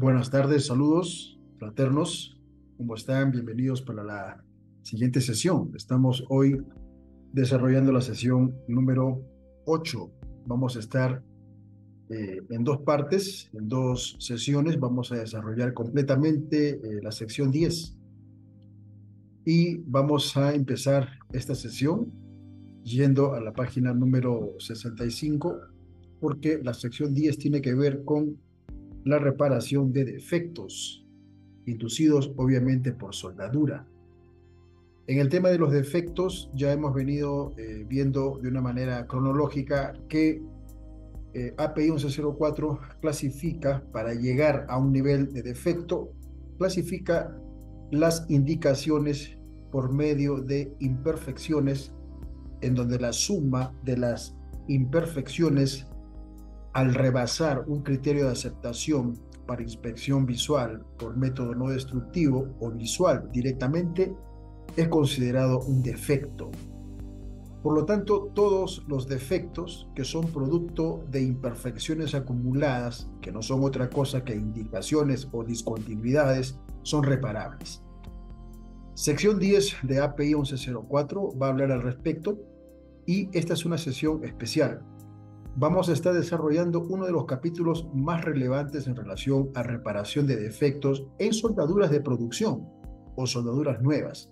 Buenas tardes, saludos fraternos. ¿Cómo están? Bienvenidos para la siguiente sesión. Estamos hoy desarrollando la sesión número 8. Vamos a estar eh, en dos partes, en dos sesiones. Vamos a desarrollar completamente eh, la sección 10. Y vamos a empezar esta sesión yendo a la página número 65, porque la sección 10 tiene que ver con la reparación de defectos, inducidos obviamente por soldadura. En el tema de los defectos ya hemos venido eh, viendo de una manera cronológica que eh, API 1104 clasifica para llegar a un nivel de defecto, clasifica las indicaciones por medio de imperfecciones en donde la suma de las imperfecciones al rebasar un criterio de aceptación para inspección visual por método no destructivo o visual directamente, es considerado un defecto. Por lo tanto, todos los defectos que son producto de imperfecciones acumuladas, que no son otra cosa que indicaciones o discontinuidades, son reparables. Sección 10 de API 1104 va a hablar al respecto y esta es una sesión especial vamos a estar desarrollando uno de los capítulos más relevantes en relación a reparación de defectos en soldaduras de producción o soldaduras nuevas.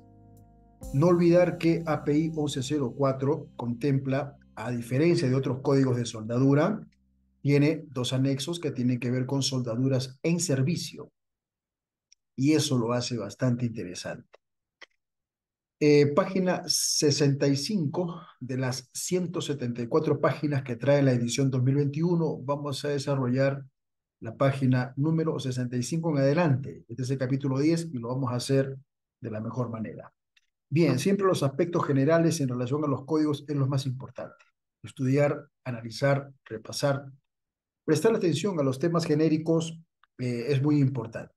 No olvidar que API 1104 contempla, a diferencia de otros códigos de soldadura, tiene dos anexos que tienen que ver con soldaduras en servicio. Y eso lo hace bastante interesante. Eh, página 65 de las 174 páginas que trae la edición 2021, vamos a desarrollar la página número 65 en adelante. Este es el capítulo 10 y lo vamos a hacer de la mejor manera. Bien, siempre los aspectos generales en relación a los códigos es los más importantes. Estudiar, analizar, repasar. Prestar atención a los temas genéricos eh, es muy importante.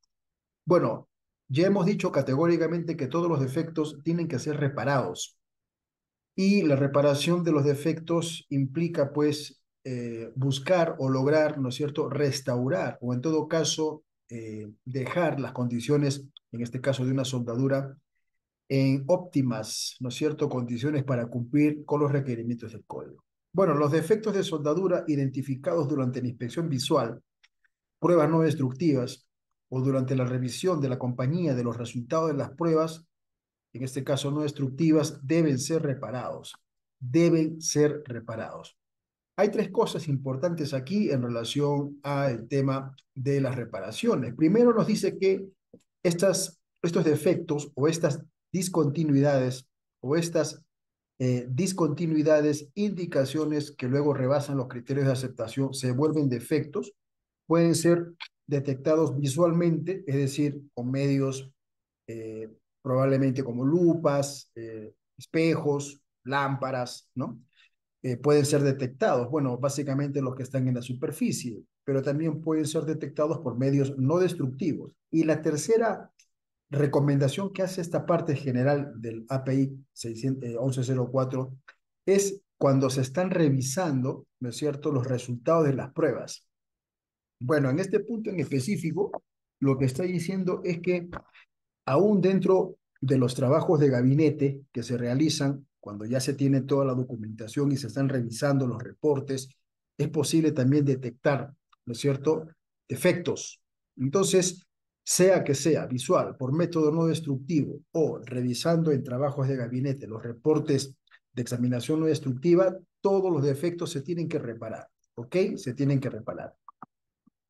Bueno, ya hemos dicho categóricamente que todos los defectos tienen que ser reparados y la reparación de los defectos implica pues eh, buscar o lograr, ¿no es cierto?, restaurar o en todo caso eh, dejar las condiciones, en este caso de una soldadura, en óptimas, ¿no es cierto?, condiciones para cumplir con los requerimientos del código. Bueno, los defectos de soldadura identificados durante la inspección visual, pruebas no destructivas, o durante la revisión de la compañía de los resultados de las pruebas, en este caso no destructivas, deben ser reparados. Deben ser reparados. Hay tres cosas importantes aquí en relación al tema de las reparaciones. Primero nos dice que estas, estos defectos o estas discontinuidades o estas eh, discontinuidades, indicaciones que luego rebasan los criterios de aceptación, se vuelven defectos, pueden ser detectados visualmente, es decir, con medios eh, probablemente como lupas, eh, espejos, lámparas, ¿no? Eh, pueden ser detectados, bueno, básicamente los que están en la superficie, pero también pueden ser detectados por medios no destructivos. Y la tercera recomendación que hace esta parte general del API 1104 es cuando se están revisando, ¿no es cierto?, los resultados de las pruebas. Bueno, en este punto en específico, lo que está diciendo es que aún dentro de los trabajos de gabinete que se realizan cuando ya se tiene toda la documentación y se están revisando los reportes, es posible también detectar, ¿no es cierto?, defectos. Entonces, sea que sea visual, por método no destructivo o revisando en trabajos de gabinete los reportes de examinación no destructiva, todos los defectos se tienen que reparar, ¿ok? Se tienen que reparar.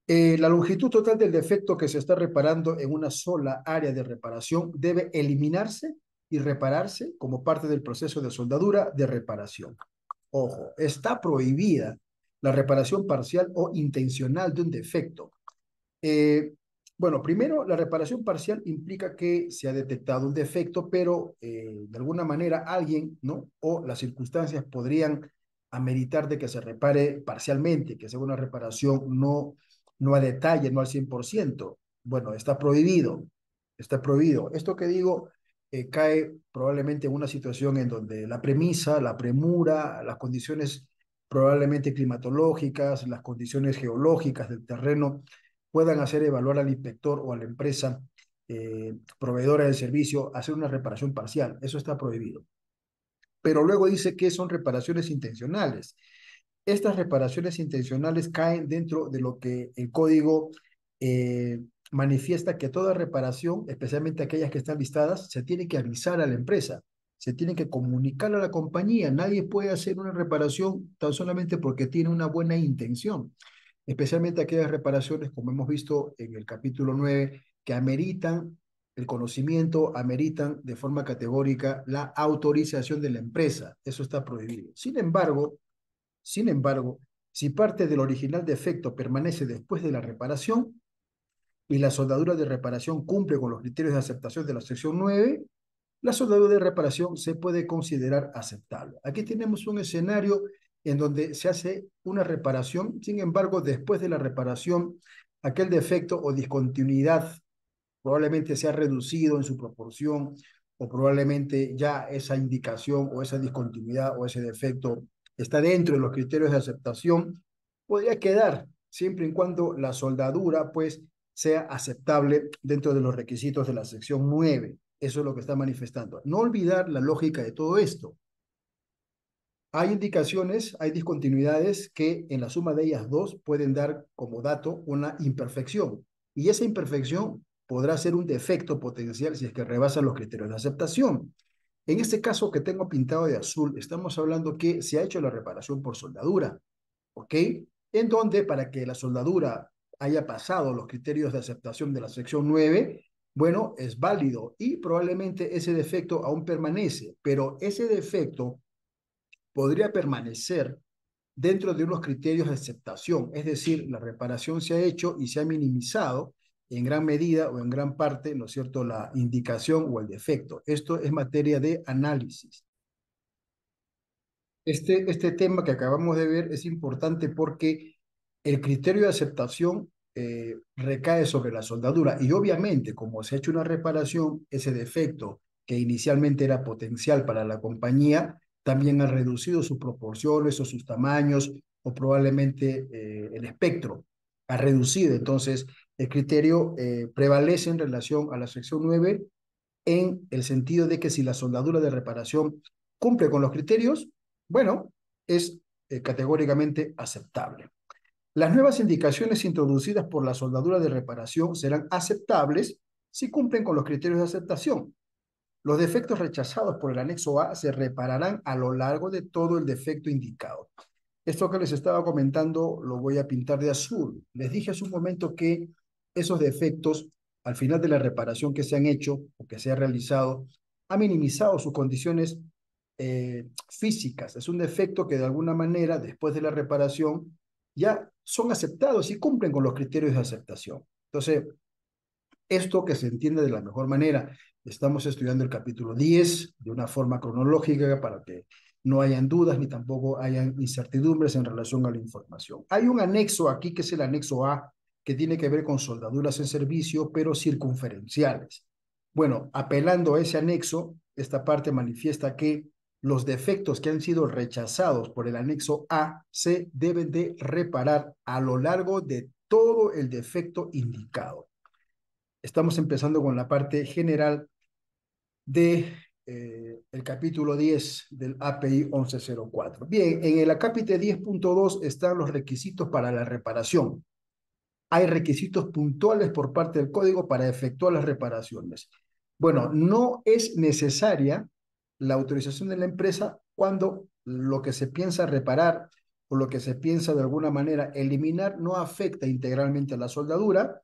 Eh, la longitud total del defecto que se está reparando en una sola área de reparación debe eliminarse y repararse como parte del proceso de soldadura de reparación. Ojo, está prohibida la reparación parcial o intencional de un defecto. Eh, bueno, primero, la reparación parcial implica que se ha detectado un defecto, pero eh, de alguna manera alguien, ¿no? O las circunstancias podrían ameritar de que se repare parcialmente, que sea una reparación no no a detalle, no al 100%. Bueno, está prohibido, está prohibido. Esto que digo eh, cae probablemente en una situación en donde la premisa, la premura, las condiciones probablemente climatológicas, las condiciones geológicas del terreno puedan hacer evaluar al inspector o a la empresa eh, proveedora del servicio hacer una reparación parcial. Eso está prohibido. Pero luego dice que son reparaciones intencionales estas reparaciones intencionales caen dentro de lo que el código eh, manifiesta que toda reparación, especialmente aquellas que están listadas, se tiene que avisar a la empresa, se tiene que comunicar a la compañía. Nadie puede hacer una reparación tan solamente porque tiene una buena intención, especialmente aquellas reparaciones, como hemos visto en el capítulo 9, que ameritan el conocimiento, ameritan de forma categórica la autorización de la empresa. Eso está prohibido. Sin embargo, sin embargo, si parte del original defecto permanece después de la reparación y la soldadura de reparación cumple con los criterios de aceptación de la sección 9, la soldadura de reparación se puede considerar aceptable. Aquí tenemos un escenario en donde se hace una reparación, sin embargo, después de la reparación, aquel defecto o discontinuidad probablemente se ha reducido en su proporción o probablemente ya esa indicación o esa discontinuidad o ese defecto está dentro de los criterios de aceptación, podría quedar siempre y cuando la soldadura pues sea aceptable dentro de los requisitos de la sección 9. Eso es lo que está manifestando. No olvidar la lógica de todo esto. Hay indicaciones, hay discontinuidades que en la suma de ellas dos pueden dar como dato una imperfección. Y esa imperfección podrá ser un defecto potencial si es que rebasan los criterios de aceptación. En este caso que tengo pintado de azul, estamos hablando que se ha hecho la reparación por soldadura, ¿ok? En donde para que la soldadura haya pasado los criterios de aceptación de la sección 9, bueno, es válido y probablemente ese defecto aún permanece, pero ese defecto podría permanecer dentro de unos criterios de aceptación, es decir, la reparación se ha hecho y se ha minimizado en gran medida o en gran parte, ¿no es cierto?, la indicación o el defecto. Esto es materia de análisis. Este, este tema que acabamos de ver es importante porque el criterio de aceptación eh, recae sobre la soldadura y obviamente como se ha hecho una reparación, ese defecto que inicialmente era potencial para la compañía, también ha reducido sus proporciones o sus tamaños o probablemente eh, el espectro ha reducido. Entonces, el criterio eh, prevalece en relación a la sección 9 en el sentido de que si la soldadura de reparación cumple con los criterios, bueno, es eh, categóricamente aceptable. Las nuevas indicaciones introducidas por la soldadura de reparación serán aceptables si cumplen con los criterios de aceptación. Los defectos rechazados por el anexo A se repararán a lo largo de todo el defecto indicado. Esto que les estaba comentando lo voy a pintar de azul. Les dije hace un momento que esos defectos, al final de la reparación que se han hecho o que se ha realizado, ha minimizado sus condiciones eh, físicas. Es un defecto que de alguna manera, después de la reparación, ya son aceptados y cumplen con los criterios de aceptación. Entonces, esto que se entiende de la mejor manera. Estamos estudiando el capítulo 10 de una forma cronológica para que no hayan dudas ni tampoco hayan incertidumbres en relación a la información. Hay un anexo aquí que es el anexo A, que tiene que ver con soldaduras en servicio, pero circunferenciales. Bueno, apelando a ese anexo, esta parte manifiesta que los defectos que han sido rechazados por el anexo A se deben de reparar a lo largo de todo el defecto indicado. Estamos empezando con la parte general de eh, el capítulo 10 del API 1104. Bien, en el acápite 10.2 están los requisitos para la reparación hay requisitos puntuales por parte del código para efectuar las reparaciones. Bueno, no es necesaria la autorización de la empresa cuando lo que se piensa reparar o lo que se piensa de alguna manera eliminar no afecta integralmente a la soldadura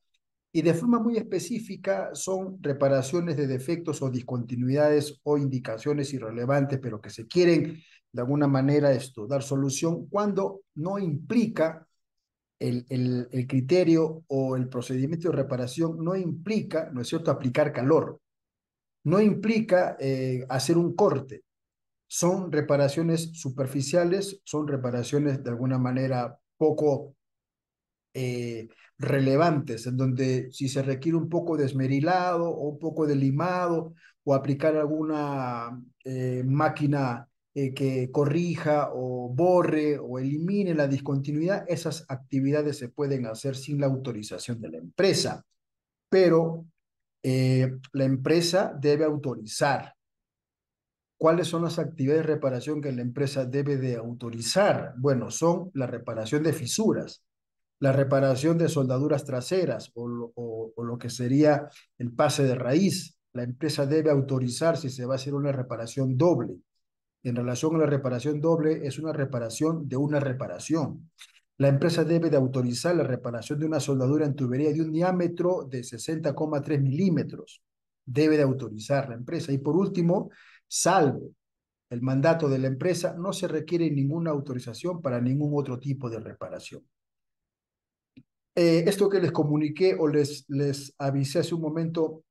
y de forma muy específica son reparaciones de defectos o discontinuidades o indicaciones irrelevantes, pero que se quieren de alguna manera esto, dar solución cuando no implica el, criterio o el procedimiento de reparación no implica, ¿no es cierto?, aplicar calor, no implica eh, hacer un corte. Son reparaciones superficiales, son reparaciones de alguna manera poco eh, relevantes, en donde si se requiere un poco de esmerilado o un poco de limado o aplicar alguna eh, máquina eh, que corrija o borre o elimine la discontinuidad, esas actividades se pueden hacer sin la autorización de la empresa, pero eh, la empresa debe autorizar ¿Cuáles son las actividades de reparación que la empresa debe de autorizar? Bueno, son la reparación de fisuras, la reparación de soldaduras traseras o, lo que sería el pase de raíz. La empresa debe autorizar si se va a hacer una reparación doble en relación a la reparación doble es una reparación de una reparación. La empresa debe de autorizar la reparación de una soldadura en tubería de un diámetro de 60,3 milímetros. Debe de autorizar la empresa. Y por último, salvo el mandato de la empresa, no se requiere ninguna autorización para ningún otro tipo de reparación. Eh, esto que les comuniqué o les, les avisé hace un momento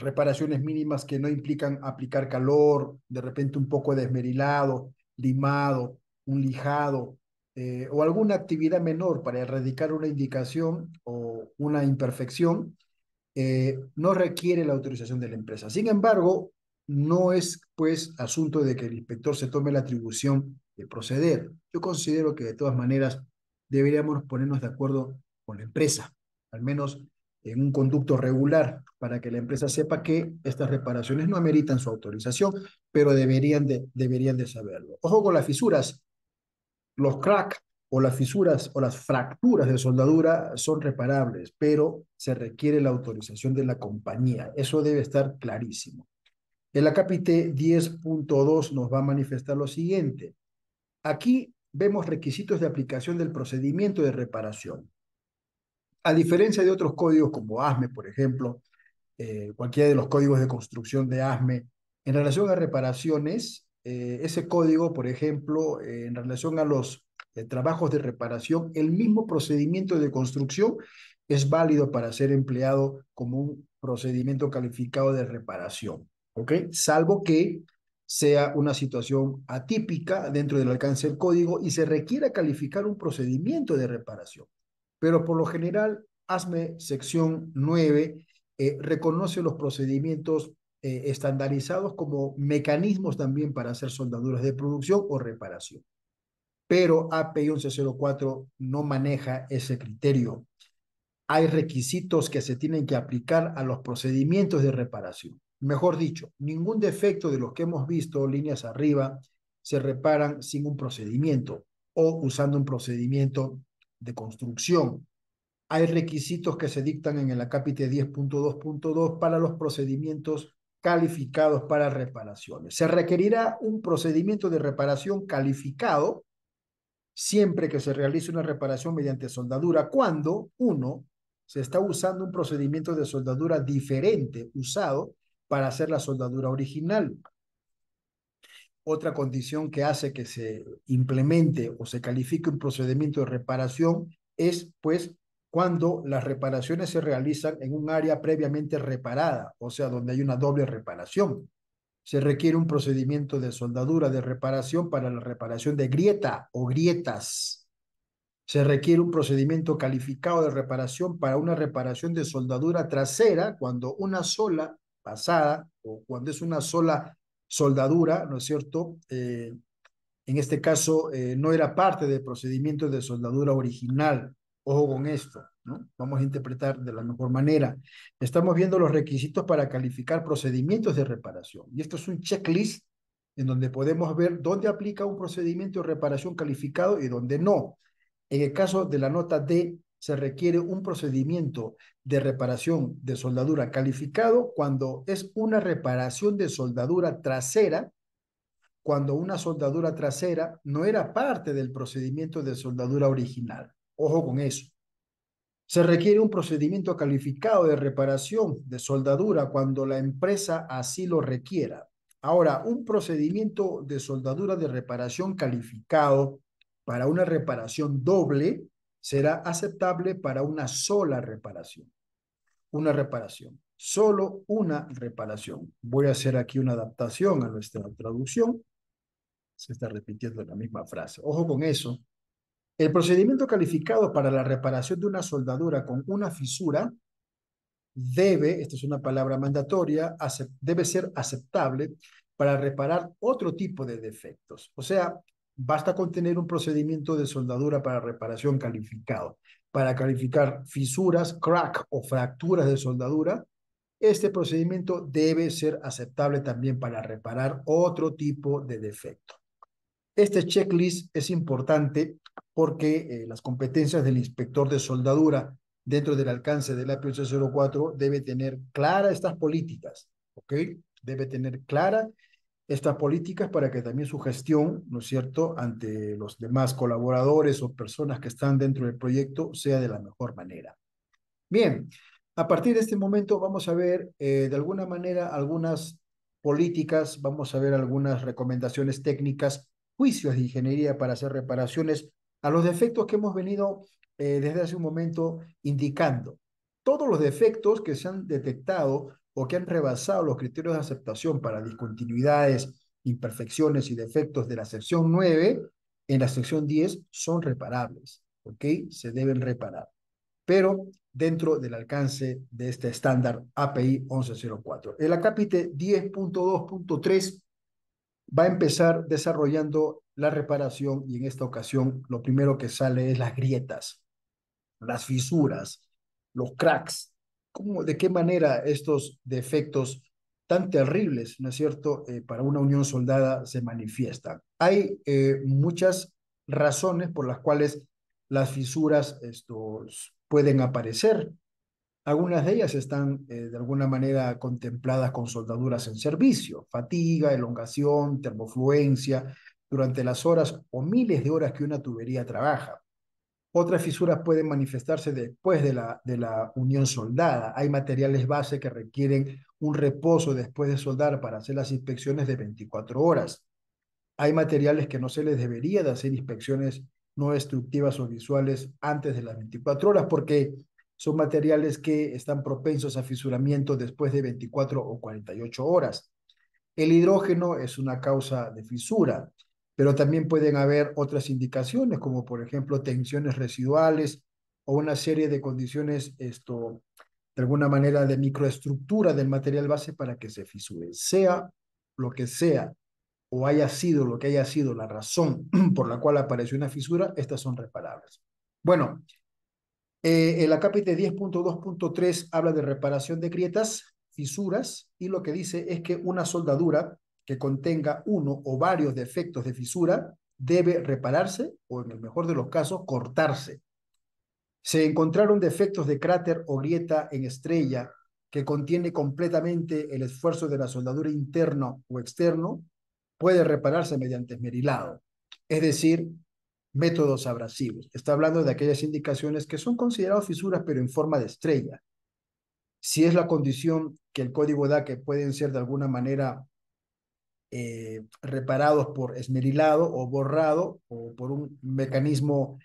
reparaciones mínimas que no implican aplicar calor, de repente un poco de esmerilado, limado, un lijado eh, o alguna actividad menor para erradicar una indicación o una imperfección, eh, no requiere la autorización de la empresa. Sin embargo, no es pues asunto de que el inspector se tome la atribución de proceder. Yo considero que de todas maneras deberíamos ponernos de acuerdo con la empresa, al menos en un conducto regular para que la empresa sepa que estas reparaciones no ameritan su autorización, pero deberían de, deberían de saberlo. Ojo con las fisuras. Los cracks o las fisuras o las fracturas de soldadura son reparables, pero se requiere la autorización de la compañía. Eso debe estar clarísimo. El acápite 10.2 nos va a manifestar lo siguiente. Aquí vemos requisitos de aplicación del procedimiento de reparación a diferencia de otros códigos como ASME, por ejemplo, eh, cualquiera de los códigos de construcción de ASME, en relación a reparaciones, eh, ese código, por ejemplo, eh, en relación a los trabajos de reparación, el mismo procedimiento de construcción es válido para ser empleado como un procedimiento calificado de reparación, ¿ok? Salvo que sea una situación atípica dentro del alcance del código y se requiera calificar un procedimiento de reparación pero por lo general, ASME sección 9, eh, reconoce los procedimientos eh, estandarizados como mecanismos también para hacer soldaduras de producción o reparación. Pero API 1104 no maneja ese criterio. Hay requisitos que se tienen que aplicar a los procedimientos de reparación. Mejor dicho, ningún defecto de los que hemos visto líneas arriba se reparan sin un procedimiento o usando un procedimiento de construcción. Hay requisitos que se dictan en el acápite 10.2.2 para los procedimientos calificados para reparaciones. Se requerirá un procedimiento de reparación calificado siempre que se realice una reparación mediante soldadura cuando, uno, se está usando un procedimiento de soldadura diferente usado para hacer la soldadura original. Otra condición que hace que se implemente o se califique un procedimiento de reparación es, pues, cuando las reparaciones se realizan en un área previamente reparada, o sea, donde hay una doble reparación. Se requiere un procedimiento de soldadura de reparación para la reparación de grieta o grietas. Se requiere un procedimiento calificado de reparación para una reparación de soldadura trasera cuando una sola pasada o cuando es una sola soldadura, ¿no es cierto? Eh, en este caso, eh, no era parte del procedimiento de soldadura original. Ojo con esto, ¿no? Vamos a interpretar de la mejor manera. Estamos viendo los requisitos para calificar procedimientos de reparación. Y esto es un checklist en donde podemos ver dónde aplica un procedimiento de reparación calificado y dónde no. En el caso de la nota D, se requiere un procedimiento de reparación de soldadura calificado cuando es una reparación de soldadura trasera, cuando una soldadura trasera no era parte del procedimiento de soldadura original. Ojo con eso. Se requiere un procedimiento calificado de reparación de soldadura cuando la empresa así lo requiera. Ahora, un procedimiento de soldadura de reparación calificado para una reparación doble será aceptable para una sola reparación. Una reparación, solo una reparación. Voy a hacer aquí una adaptación a nuestra traducción. Se está repitiendo la misma frase. Ojo con eso. El procedimiento calificado para la reparación de una soldadura con una fisura debe, esta es una palabra mandatoria, debe ser aceptable para reparar otro tipo de defectos. O sea, Basta con tener un procedimiento de soldadura para reparación calificado. Para calificar fisuras, crack o fracturas de soldadura, este procedimiento debe ser aceptable también para reparar otro tipo de defecto. Este checklist es importante porque eh, las competencias del inspector de soldadura dentro del alcance del API 04 debe tener claras estas políticas, ¿ok? Debe tener clara estas políticas para que también su gestión, ¿no es cierto?, ante los demás colaboradores o personas que están dentro del proyecto sea de la mejor manera. Bien, a partir de este momento vamos a ver eh, de alguna manera algunas políticas, vamos a ver algunas recomendaciones técnicas, juicios de ingeniería para hacer reparaciones a los defectos que hemos venido eh, desde hace un momento indicando. Todos los defectos que se han detectado o que han rebasado los criterios de aceptación para discontinuidades, imperfecciones y defectos de la sección 9, en la sección 10 son reparables, ¿ok? Se deben reparar, pero dentro del alcance de este estándar API 1104. El acápite 10.2.3 va a empezar desarrollando la reparación y en esta ocasión lo primero que sale es las grietas, las fisuras, los cracks, de qué manera estos defectos tan terribles, ¿no es cierto?, eh, para una unión soldada se manifiestan. Hay eh, muchas razones por las cuales las fisuras estos, pueden aparecer. Algunas de ellas están eh, de alguna manera contempladas con soldaduras en servicio, fatiga, elongación, termofluencia, durante las horas o miles de horas que una tubería trabaja. Otras fisuras pueden manifestarse después de la, de la unión soldada. Hay materiales base que requieren un reposo después de soldar para hacer las inspecciones de 24 horas. Hay materiales que no se les debería de hacer inspecciones no destructivas o visuales antes de las 24 horas porque son materiales que están propensos a fisuramiento después de 24 o 48 horas. El hidrógeno es una causa de fisura pero también pueden haber otras indicaciones, como por ejemplo tensiones residuales o una serie de condiciones, esto, de alguna manera, de microestructura del material base para que se fisure. Sea lo que sea, o haya sido lo que haya sido la razón por la cual apareció una fisura, estas son reparables. Bueno, eh, el acápite 10.2.3 habla de reparación de grietas, fisuras, y lo que dice es que una soldadura que contenga uno o varios defectos de fisura debe repararse o, en el mejor de los casos, cortarse. Se encontraron defectos de cráter o grieta en estrella que contiene completamente el esfuerzo de la soldadura interno o externo, puede repararse mediante esmerilado, es decir, métodos abrasivos. Está hablando de aquellas indicaciones que son consideradas fisuras pero en forma de estrella. Si es la condición que el código da que pueden ser de alguna manera eh, reparados por esmerilado o borrado o por un mecanismo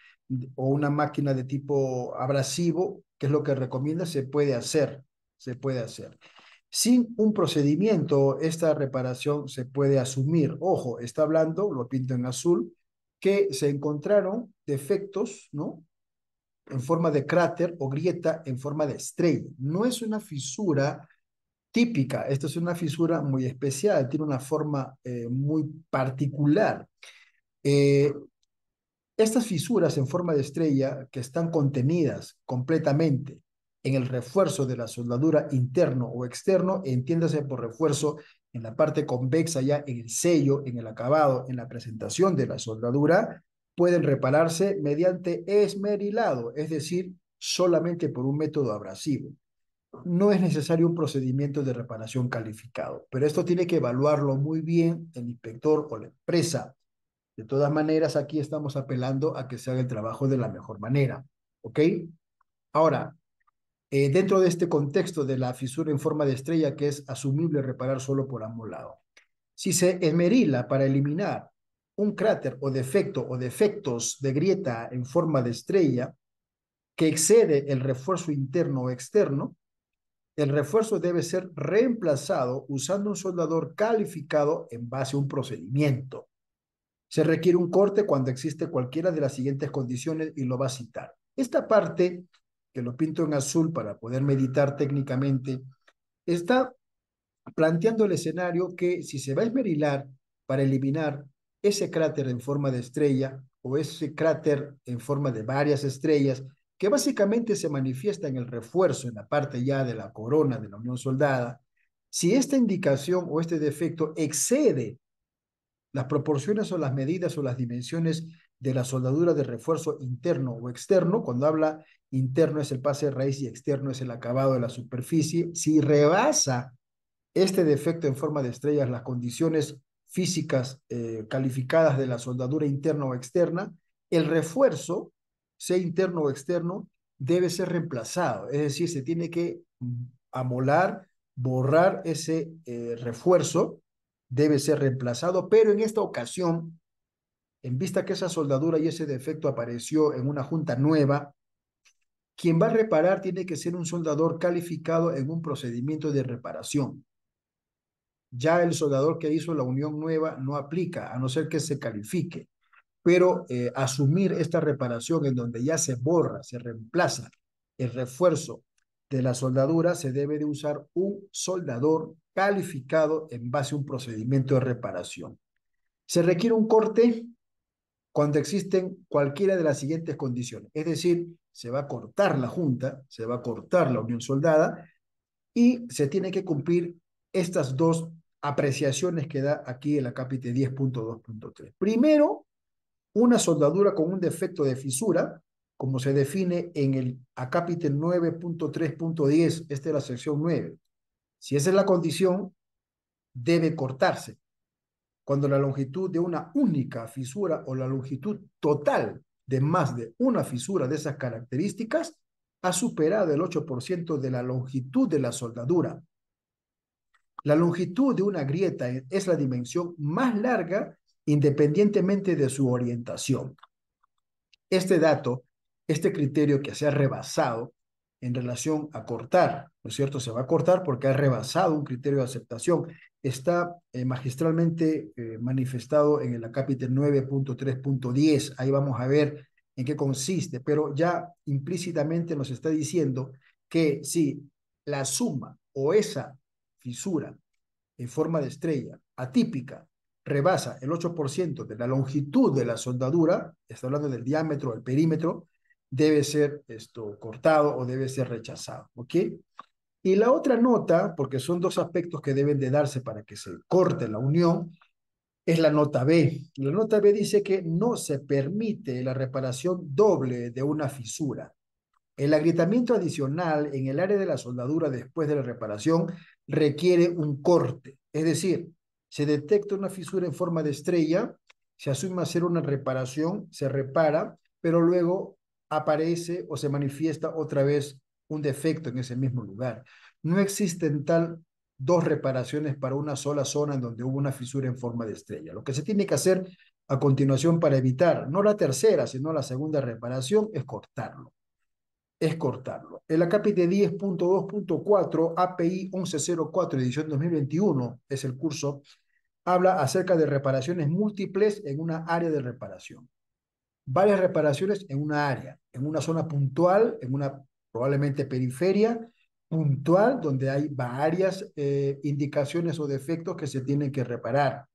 o una máquina de tipo abrasivo, que es lo que recomienda, se puede hacer, se puede hacer. Sin un procedimiento, esta reparación se puede asumir. Ojo, está hablando, lo pinto en azul, que se encontraron defectos, ¿no? En forma de cráter o grieta en forma de estrella. No es una fisura típica, esta es una fisura muy especial, tiene una forma eh, muy particular. Eh, estas fisuras en forma de estrella que están contenidas completamente en el refuerzo de la soldadura interno o externo, entiéndase por refuerzo en la parte convexa ya en el sello, en el acabado, en la presentación de la soldadura, pueden repararse mediante esmerilado, es decir, solamente por un método abrasivo no es necesario un procedimiento de reparación calificado, pero esto tiene que evaluarlo muy bien el inspector o la empresa. De todas maneras, aquí estamos apelando a que se haga el trabajo de la mejor manera. ¿Ok? Ahora, eh, dentro de este contexto de la fisura en forma de estrella que es asumible reparar solo por ambos lados. si se esmerila para eliminar un cráter o defecto o defectos de grieta en forma de estrella que excede el refuerzo interno o externo, el refuerzo debe ser reemplazado usando un soldador calificado en base a un procedimiento. Se requiere un corte cuando existe cualquiera de las siguientes condiciones y lo va a citar. Esta parte, que lo pinto en azul para poder meditar técnicamente, está planteando el escenario que si se va a esmerilar para eliminar ese cráter en forma de estrella o ese cráter en forma de varias estrellas que básicamente se manifiesta en el refuerzo, en la parte ya de la corona de la unión soldada, si esta indicación o este defecto excede las proporciones o las medidas o las dimensiones de la soldadura de refuerzo interno o externo, cuando habla interno es el pase de raíz y externo es el acabado de la superficie, si rebasa este defecto en forma de estrellas las condiciones físicas eh, calificadas de la soldadura interna o externa, el refuerzo sea interno o externo, debe ser reemplazado. Es decir, se tiene que amolar, borrar ese eh, refuerzo, debe ser reemplazado, pero en esta ocasión, en vista que esa soldadura y ese defecto apareció en una junta nueva, quien va a reparar tiene que ser un soldador calificado en un procedimiento de reparación. Ya el soldador que hizo la unión nueva no aplica, a no ser que se califique pero eh, asumir esta reparación en donde ya se borra, se reemplaza el refuerzo de la soldadura, se debe de usar un soldador calificado en base a un procedimiento de reparación. Se requiere un corte cuando existen cualquiera de las siguientes condiciones, es decir, se va a cortar la junta, se va a cortar la unión soldada y se tiene que cumplir estas dos apreciaciones que da aquí el acápite 10.2.3. Primero, una soldadura con un defecto de fisura, como se define en el acápite 9.3.10, esta es la sección 9. Si esa es la condición, debe cortarse. Cuando la longitud de una única fisura o la longitud total de más de una fisura de esas características ha superado el 8% de la longitud de la soldadura. La longitud de una grieta es la dimensión más larga independientemente de su orientación. Este dato, este criterio que se ha rebasado en relación a cortar, ¿no es cierto? Se va a cortar porque ha rebasado un criterio de aceptación. Está eh, magistralmente eh, manifestado en el punto 9.3.10. Ahí vamos a ver en qué consiste, pero ya implícitamente nos está diciendo que si la suma o esa fisura en forma de estrella atípica rebasa el 8% de la longitud de la soldadura, está hablando del diámetro, del perímetro, debe ser esto cortado o debe ser rechazado, ¿ok? Y la otra nota, porque son dos aspectos que deben de darse para que se corte la unión, es la nota B. La nota B dice que no se permite la reparación doble de una fisura. El agrietamiento adicional en el área de la soldadura después de la reparación requiere un corte, es decir, se detecta una fisura en forma de estrella, se asume hacer una reparación, se repara, pero luego aparece o se manifiesta otra vez un defecto en ese mismo lugar. No existen tal dos reparaciones para una sola zona en donde hubo una fisura en forma de estrella. Lo que se tiene que hacer a continuación para evitar, no la tercera, sino la segunda reparación, es cortarlo. Es cortarlo. El acápite 10.2.4, API 1104, edición 2021, es el curso habla acerca de reparaciones múltiples en una área de reparación. Varias reparaciones en una área, en una zona puntual, en una probablemente periferia puntual, donde hay varias eh, indicaciones o defectos que se tienen que reparar.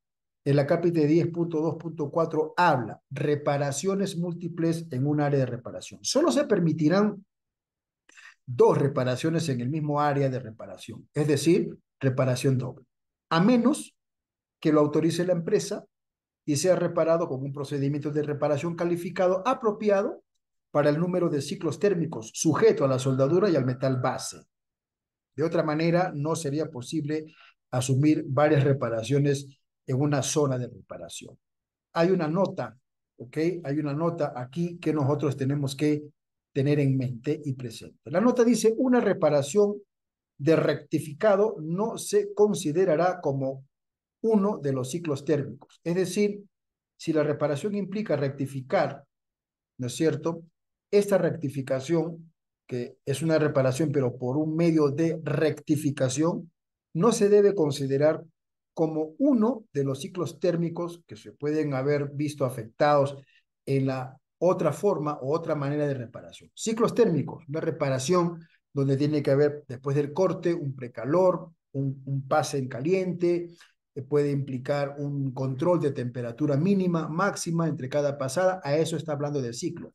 En la cápita 10.2.4 habla reparaciones múltiples en un área de reparación. Solo se permitirán dos reparaciones en el mismo área de reparación, es decir, reparación doble, a menos que lo autorice la empresa y sea reparado con un procedimiento de reparación calificado apropiado para el número de ciclos térmicos sujeto a la soldadura y al metal base. De otra manera, no sería posible asumir varias reparaciones en una zona de reparación. Hay una nota, ¿ok? Hay una nota aquí que nosotros tenemos que tener en mente y presente. La nota dice, una reparación de rectificado no se considerará como uno de los ciclos térmicos. Es decir, si la reparación implica rectificar, ¿no es cierto? Esta rectificación, que es una reparación pero por un medio de rectificación, no se debe considerar como uno de los ciclos térmicos que se pueden haber visto afectados en la otra forma o otra manera de reparación. Ciclos térmicos, una reparación donde tiene que haber después del corte un precalor, un, un pase en caliente, puede implicar un control de temperatura mínima, máxima entre cada pasada, a eso está hablando del ciclo.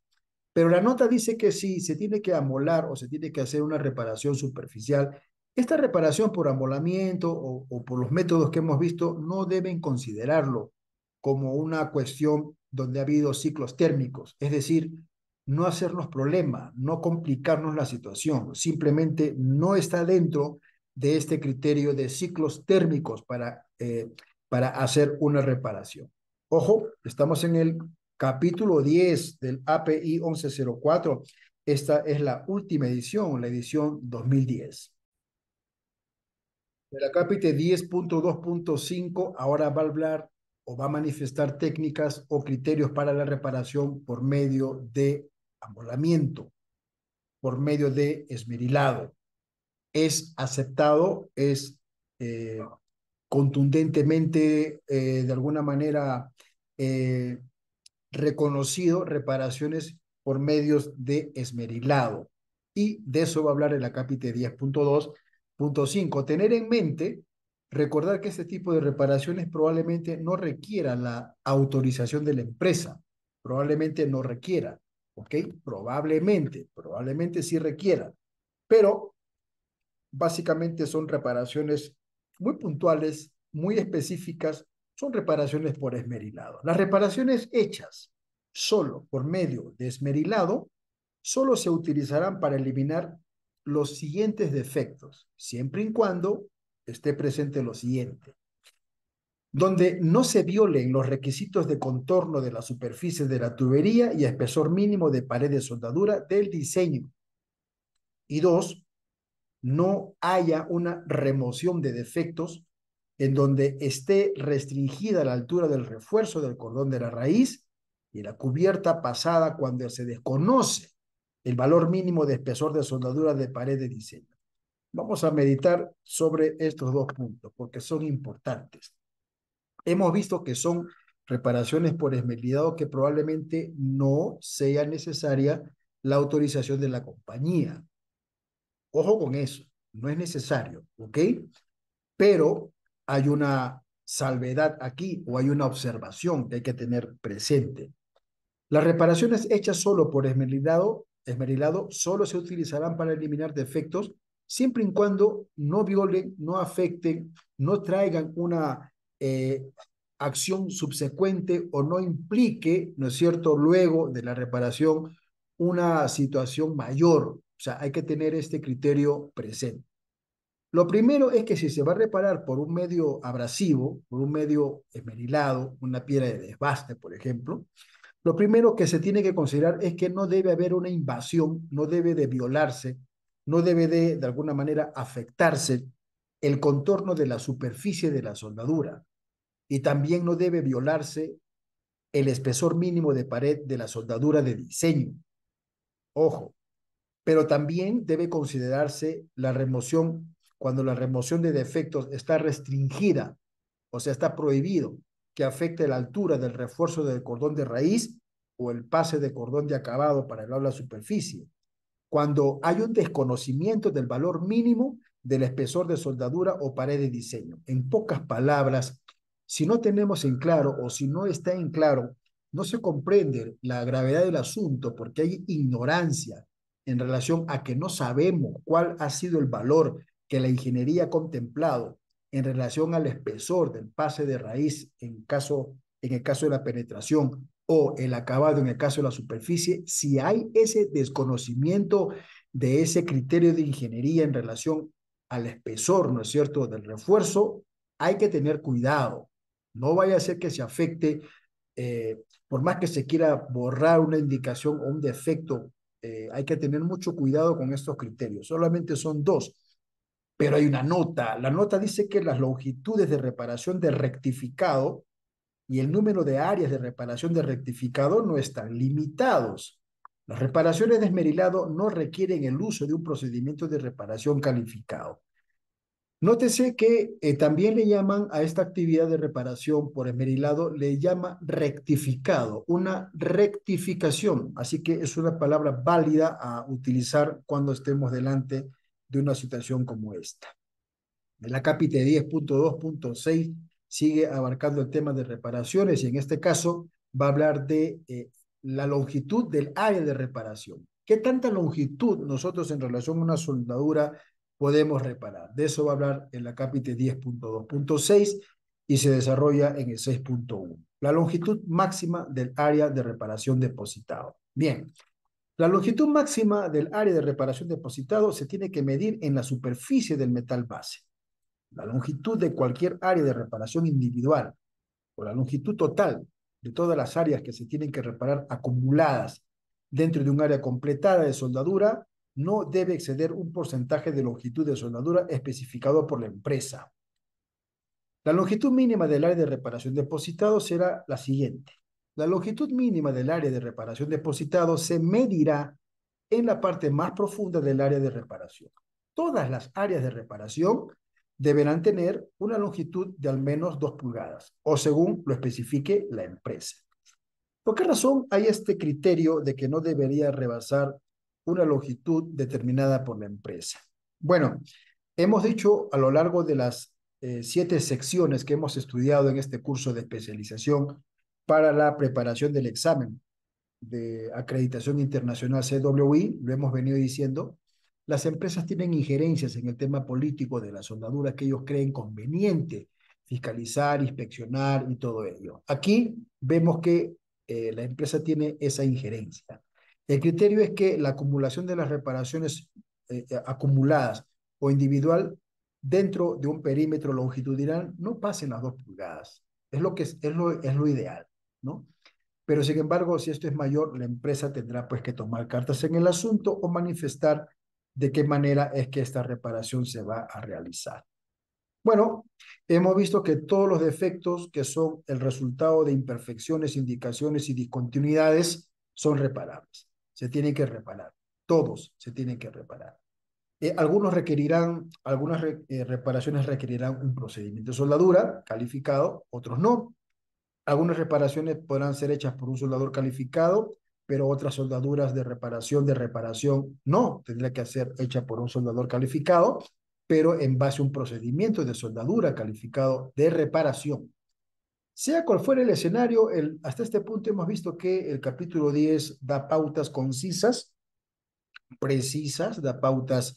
Pero la nota dice que si se tiene que amolar o se tiene que hacer una reparación superficial, esta reparación por amolamiento o, o por los métodos que hemos visto no deben considerarlo como una cuestión donde ha habido ciclos térmicos, es decir, no hacernos problema, no complicarnos la situación, simplemente no está dentro de este criterio de ciclos térmicos para eh, para hacer una reparación. Ojo, estamos en el capítulo 10 del API 1104. Esta es la última edición, la edición 2010. El capítulo 10.2.5 ahora va a hablar o va a manifestar técnicas o criterios para la reparación por medio de amolamiento, por medio de esmerilado. Es aceptado, es eh, contundentemente, eh, de alguna manera, eh, reconocido reparaciones por medios de esmerilado. Y de eso va a hablar el acápite 10.2.5. Tener en mente, recordar que este tipo de reparaciones probablemente no requiera la autorización de la empresa, probablemente no requiera, ¿ok? Probablemente, probablemente sí requiera, pero básicamente son reparaciones muy puntuales, muy específicas, son reparaciones por esmerilado. Las reparaciones hechas solo por medio de esmerilado solo se utilizarán para eliminar los siguientes defectos, siempre y cuando esté presente lo siguiente. Donde no se violen los requisitos de contorno de la superficie de la tubería y espesor mínimo de pared de soldadura del diseño. Y dos, no haya una remoción de defectos en donde esté restringida la altura del refuerzo del cordón de la raíz y la cubierta pasada cuando se desconoce el valor mínimo de espesor de soldadura de pared de diseño. Vamos a meditar sobre estos dos puntos porque son importantes. Hemos visto que son reparaciones por esmerilado que probablemente no sea necesaria la autorización de la compañía. Ojo con eso, no es necesario, ¿ok? Pero hay una salvedad aquí o hay una observación que hay que tener presente. Las reparaciones hechas solo por esmerilado, esmerilado solo se utilizarán para eliminar defectos siempre y cuando no violen, no afecten, no traigan una eh, acción subsecuente o no implique, ¿no es cierto?, luego de la reparación una situación mayor o sea, hay que tener este criterio presente. Lo primero es que si se va a reparar por un medio abrasivo, por un medio esmerilado, una piedra de desbaste, por ejemplo, lo primero que se tiene que considerar es que no debe haber una invasión, no debe de violarse, no debe de, de alguna manera, afectarse el contorno de la superficie de la soldadura y también no debe violarse el espesor mínimo de pared de la soldadura de diseño. Ojo, pero también debe considerarse la remoción cuando la remoción de defectos está restringida, o sea, está prohibido que afecte la altura del refuerzo del cordón de raíz o el pase de cordón de acabado para el la superficie. Cuando hay un desconocimiento del valor mínimo del espesor de soldadura o pared de diseño. En pocas palabras, si no tenemos en claro o si no está en claro, no se comprende la gravedad del asunto porque hay ignorancia, en relación a que no sabemos cuál ha sido el valor que la ingeniería ha contemplado en relación al espesor del pase de raíz en, caso, en el caso de la penetración o el acabado en el caso de la superficie, si hay ese desconocimiento de ese criterio de ingeniería en relación al espesor, ¿no es cierto?, del refuerzo, hay que tener cuidado. No vaya a ser que se afecte, eh, por más que se quiera borrar una indicación o un defecto eh, hay que tener mucho cuidado con estos criterios. Solamente son dos, pero hay una nota. La nota dice que las longitudes de reparación de rectificado y el número de áreas de reparación de rectificado no están limitados. Las reparaciones de esmerilado no requieren el uso de un procedimiento de reparación calificado. Nótese que eh, también le llaman a esta actividad de reparación por emerilado le llama rectificado, una rectificación. Así que es una palabra válida a utilizar cuando estemos delante de una situación como esta. El acápite 10.2.6 sigue abarcando el tema de reparaciones y en este caso va a hablar de eh, la longitud del área de reparación. ¿Qué tanta longitud nosotros en relación a una soldadura podemos reparar. De eso va a hablar en la cápita 10.2.6 y se desarrolla en el 6.1. La longitud máxima del área de reparación depositado. Bien, la longitud máxima del área de reparación depositado se tiene que medir en la superficie del metal base. La longitud de cualquier área de reparación individual o la longitud total de todas las áreas que se tienen que reparar acumuladas dentro de un área completada de soldadura no debe exceder un porcentaje de longitud de soldadura especificado por la empresa. La longitud mínima del área de reparación depositado será la siguiente. La longitud mínima del área de reparación depositado se medirá en la parte más profunda del área de reparación. Todas las áreas de reparación deberán tener una longitud de al menos 2 pulgadas o según lo especifique la empresa. ¿Por qué razón hay este criterio de que no debería rebasar una longitud determinada por la empresa. Bueno, hemos dicho a lo largo de las eh, siete secciones que hemos estudiado en este curso de especialización para la preparación del examen de acreditación internacional CWI, lo hemos venido diciendo, las empresas tienen injerencias en el tema político de la soldadura que ellos creen conveniente fiscalizar, inspeccionar y todo ello. Aquí vemos que eh, la empresa tiene esa injerencia. El criterio es que la acumulación de las reparaciones eh, eh, acumuladas o individual dentro de un perímetro longitudinal no pasen las dos pulgadas. Es lo, que lo, es lo ideal, ¿no? Pero sin embargo, si esto es mayor, la empresa tendrá pues que tomar cartas en el asunto o manifestar de qué manera es que esta reparación se va a realizar. Bueno, hemos visto que todos los defectos que son el resultado de imperfecciones, indicaciones y discontinuidades son reparables se tienen que reparar, todos se tienen que reparar. Eh, algunos requerirán, algunas eh, reparaciones requerirán un procedimiento de soldadura calificado, otros no. Algunas reparaciones podrán ser hechas por un soldador calificado, pero otras soldaduras de reparación, de reparación, no, tendría que ser hecha por un soldador calificado, pero en base a un procedimiento de soldadura calificado de reparación. Sea cual fuera el escenario, hasta este punto hemos visto que el capítulo 10 da pautas concisas, precisas, da pautas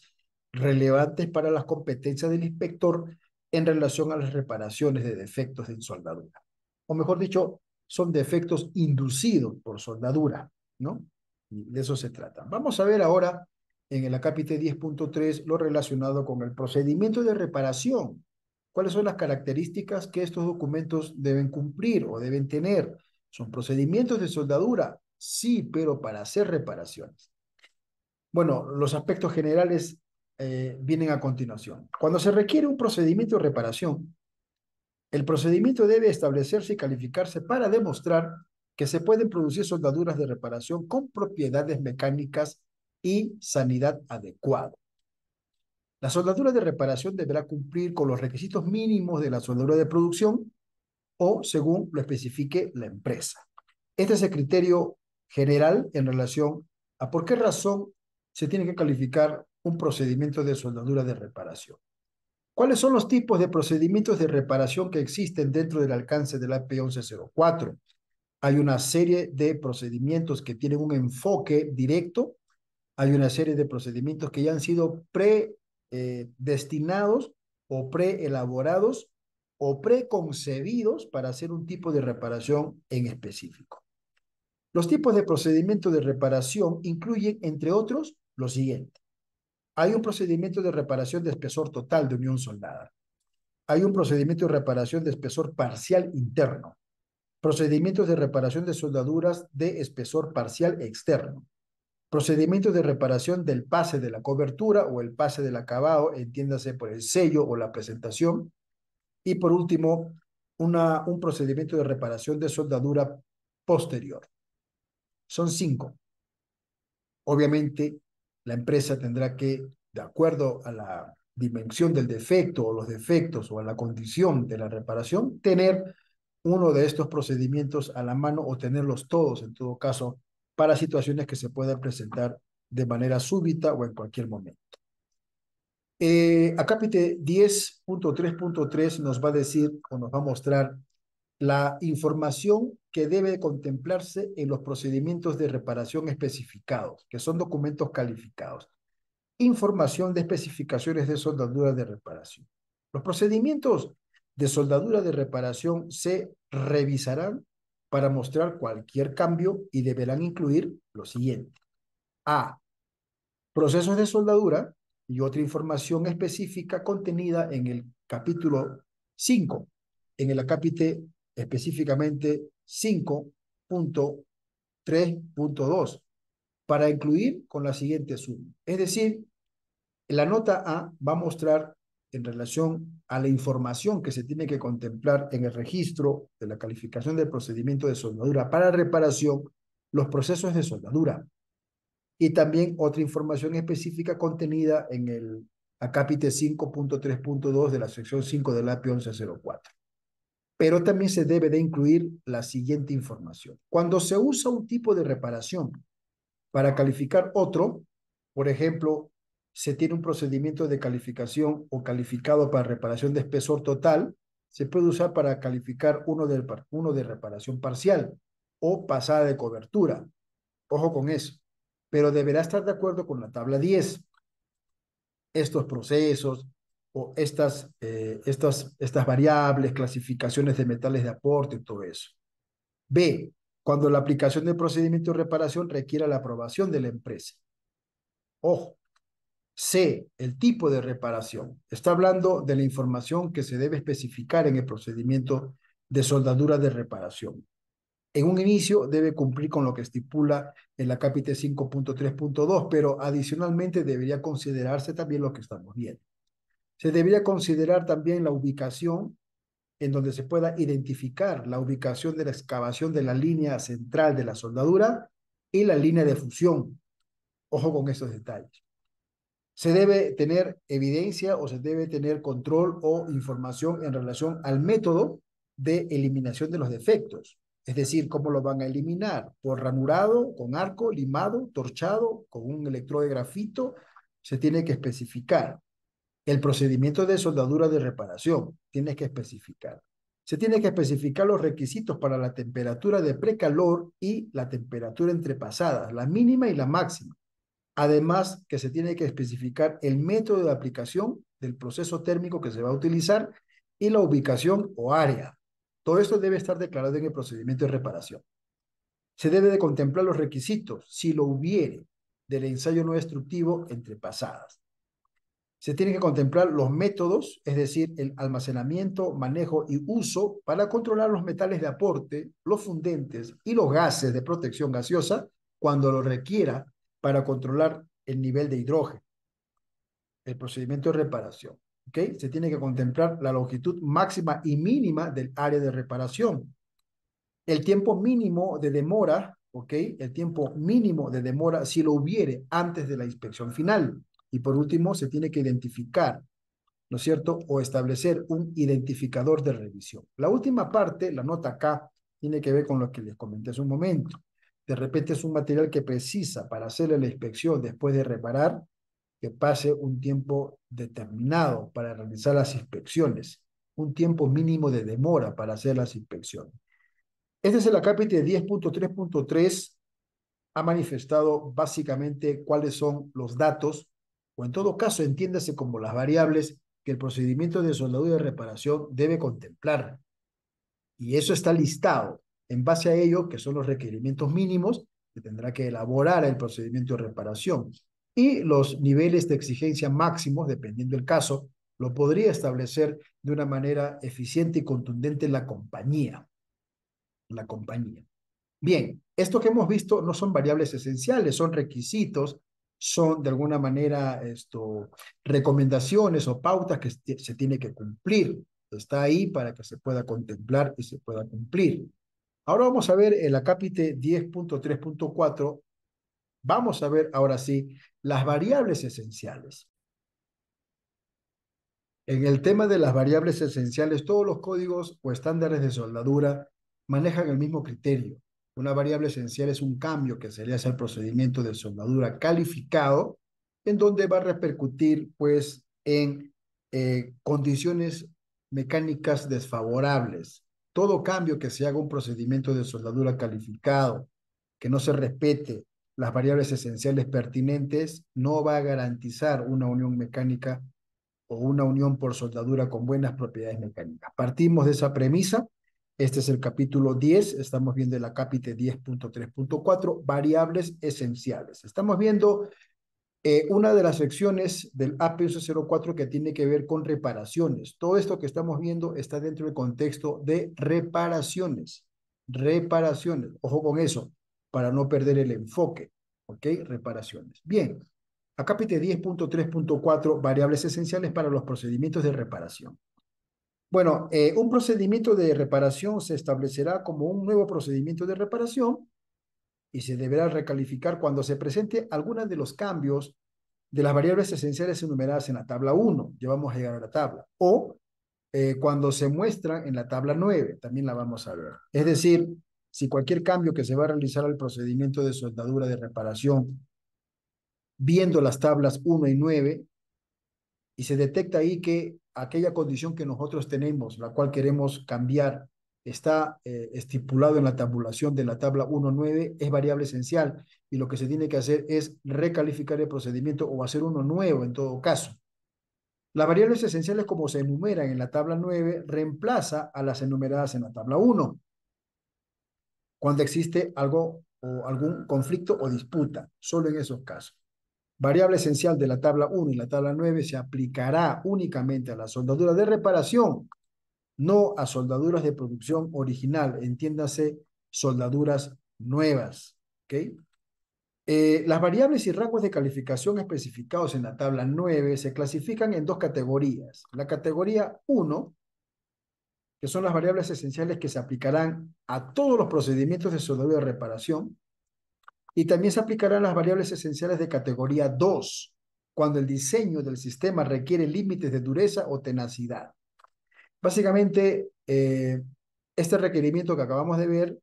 relevantes para las competencias del inspector en relación a las reparaciones de defectos en soldadura. O mejor dicho, son defectos inducidos por soldadura, ¿no? de eso se trata. Vamos a ver ahora en el acápite 10.3 lo relacionado con el procedimiento de reparación ¿Cuáles son las características que estos documentos deben cumplir o deben tener? Son procedimientos de soldadura, sí, pero para hacer reparaciones. Bueno, los aspectos generales eh, vienen a continuación. Cuando se requiere un procedimiento de reparación, el procedimiento debe establecerse y calificarse para demostrar que se pueden producir soldaduras de reparación con propiedades mecánicas y sanidad adecuada. La soldadura de reparación deberá cumplir con los requisitos mínimos de la soldadura de producción o según lo especifique la empresa. Este es el criterio general en relación a por qué razón se tiene que calificar un procedimiento de soldadura de reparación. ¿Cuáles son los tipos de procedimientos de reparación que existen dentro del alcance de la P1104? Hay una serie de procedimientos que tienen un enfoque directo, hay una serie de procedimientos que ya han sido pre eh, destinados o preelaborados o preconcebidos para hacer un tipo de reparación en específico. Los tipos de procedimiento de reparación incluyen, entre otros, lo siguiente. Hay un procedimiento de reparación de espesor total de unión soldada. Hay un procedimiento de reparación de espesor parcial interno. Procedimientos de reparación de soldaduras de espesor parcial externo procedimiento de reparación del pase de la cobertura o el pase del acabado, entiéndase por el sello o la presentación. Y por último, una, un procedimiento de reparación de soldadura posterior. Son cinco. Obviamente, la empresa tendrá que, de acuerdo a la dimensión del defecto o los defectos o a la condición de la reparación, tener uno de estos procedimientos a la mano o tenerlos todos, en todo caso, para situaciones que se puedan presentar de manera súbita o en cualquier momento. Eh, acápite 10.3.3 nos va a decir o nos va a mostrar la información que debe contemplarse en los procedimientos de reparación especificados, que son documentos calificados. Información de especificaciones de soldadura de reparación. Los procedimientos de soldadura de reparación se revisarán para mostrar cualquier cambio y deberán incluir lo siguiente. A. Procesos de soldadura y otra información específica contenida en el capítulo 5, en el acápite específicamente 5.3.2, para incluir con la siguiente suma. Es decir, la nota A va a mostrar en relación a la información que se tiene que contemplar en el registro de la calificación del procedimiento de soldadura para reparación, los procesos de soldadura y también otra información específica contenida en el acápite 5.3.2 de la sección 5 del API 1104. Pero también se debe de incluir la siguiente información. Cuando se usa un tipo de reparación para calificar otro, por ejemplo, se tiene un procedimiento de calificación o calificado para reparación de espesor total, se puede usar para calificar uno de, uno de reparación parcial o pasada de cobertura. Ojo con eso, pero deberá estar de acuerdo con la tabla 10. Estos procesos o estas, eh, estas, estas variables, clasificaciones de metales de aporte y todo eso. B, cuando la aplicación del procedimiento de reparación requiera la aprobación de la empresa. Ojo, C, el tipo de reparación. Está hablando de la información que se debe especificar en el procedimiento de soldadura de reparación. En un inicio debe cumplir con lo que estipula en la punto 5.3.2, pero adicionalmente debería considerarse también lo que estamos viendo. Se debería considerar también la ubicación en donde se pueda identificar la ubicación de la excavación de la línea central de la soldadura y la línea de fusión. Ojo con esos detalles se debe tener evidencia o se debe tener control o información en relación al método de eliminación de los defectos. Es decir, cómo lo van a eliminar, por ranurado, con arco, limado, torchado, con un electrodo de grafito, se tiene que especificar. El procedimiento de soldadura de reparación, tiene que especificar. Se tiene que especificar los requisitos para la temperatura de precalor y la temperatura entrepasada, la mínima y la máxima Además, que se tiene que especificar el método de aplicación del proceso térmico que se va a utilizar y la ubicación o área. Todo esto debe estar declarado en el procedimiento de reparación. Se debe de contemplar los requisitos, si lo hubiere, del ensayo no destructivo entre pasadas. Se tiene que contemplar los métodos, es decir, el almacenamiento, manejo y uso para controlar los metales de aporte, los fundentes y los gases de protección gaseosa cuando lo requiera para controlar el nivel de hidrógeno. El procedimiento de reparación. ¿okay? Se tiene que contemplar la longitud máxima y mínima del área de reparación. El tiempo mínimo de demora, ¿ok? el tiempo mínimo de demora si lo hubiere antes de la inspección final. Y por último, se tiene que identificar ¿no es cierto? O establecer un identificador de revisión. La última parte, la nota acá, tiene que ver con lo que les comenté hace un momento. De repente es un material que precisa para hacerle la inspección después de reparar que pase un tiempo determinado para realizar las inspecciones, un tiempo mínimo de demora para hacer las inspecciones. Este es el acápite 10.3.3, ha manifestado básicamente cuáles son los datos, o en todo caso entiéndase como las variables que el procedimiento de soldadura de reparación debe contemplar. Y eso está listado en base a ello, que son los requerimientos mínimos, que tendrá que elaborar el procedimiento de reparación y los niveles de exigencia máximos, dependiendo del caso, lo podría establecer de una manera eficiente y contundente la compañía. La compañía. Bien, esto que hemos visto no son variables esenciales, son requisitos, son de alguna manera esto, recomendaciones o pautas que se tiene que cumplir. Está ahí para que se pueda contemplar y se pueda cumplir. Ahora vamos a ver el acápite 10.3.4. Vamos a ver ahora sí las variables esenciales. En el tema de las variables esenciales, todos los códigos o estándares de soldadura manejan el mismo criterio. Una variable esencial es un cambio que se le hace al procedimiento de soldadura calificado, en donde va a repercutir pues en eh, condiciones mecánicas desfavorables todo cambio que se haga un procedimiento de soldadura calificado, que no se respete las variables esenciales pertinentes, no va a garantizar una unión mecánica o una unión por soldadura con buenas propiedades mecánicas. Partimos de esa premisa. Este es el capítulo 10, estamos viendo el acápite 10.3.4, variables esenciales. Estamos viendo eh, una de las secciones del APS-04 que tiene que ver con reparaciones. Todo esto que estamos viendo está dentro del contexto de reparaciones. Reparaciones. Ojo con eso, para no perder el enfoque. ¿Ok? Reparaciones. Bien. Acápite 10.3.4, variables esenciales para los procedimientos de reparación. Bueno, eh, un procedimiento de reparación se establecerá como un nuevo procedimiento de reparación y se deberá recalificar cuando se presente alguna de los cambios de las variables esenciales enumeradas en la tabla 1, ya vamos a llegar a la tabla, o eh, cuando se muestra en la tabla 9, también la vamos a ver. Es decir, si cualquier cambio que se va a realizar al procedimiento de soldadura de reparación, viendo las tablas 1 y 9, y se detecta ahí que aquella condición que nosotros tenemos, la cual queremos cambiar, está eh, estipulado en la tabulación de la tabla 1.9 es variable esencial y lo que se tiene que hacer es recalificar el procedimiento o hacer uno nuevo en todo caso. Las variables esenciales como se enumeran en la tabla 9 reemplaza a las enumeradas en la tabla 1 cuando existe algo o algún conflicto o disputa, solo en esos casos. Variable esencial de la tabla 1 y la tabla 9 se aplicará únicamente a la soldadura de reparación no a soldaduras de producción original, entiéndase soldaduras nuevas. Eh, las variables y rangos de calificación especificados en la tabla 9 se clasifican en dos categorías. La categoría 1, que son las variables esenciales que se aplicarán a todos los procedimientos de soldadura de reparación, y también se aplicarán las variables esenciales de categoría 2, cuando el diseño del sistema requiere límites de dureza o tenacidad. Básicamente, eh, este requerimiento que acabamos de ver,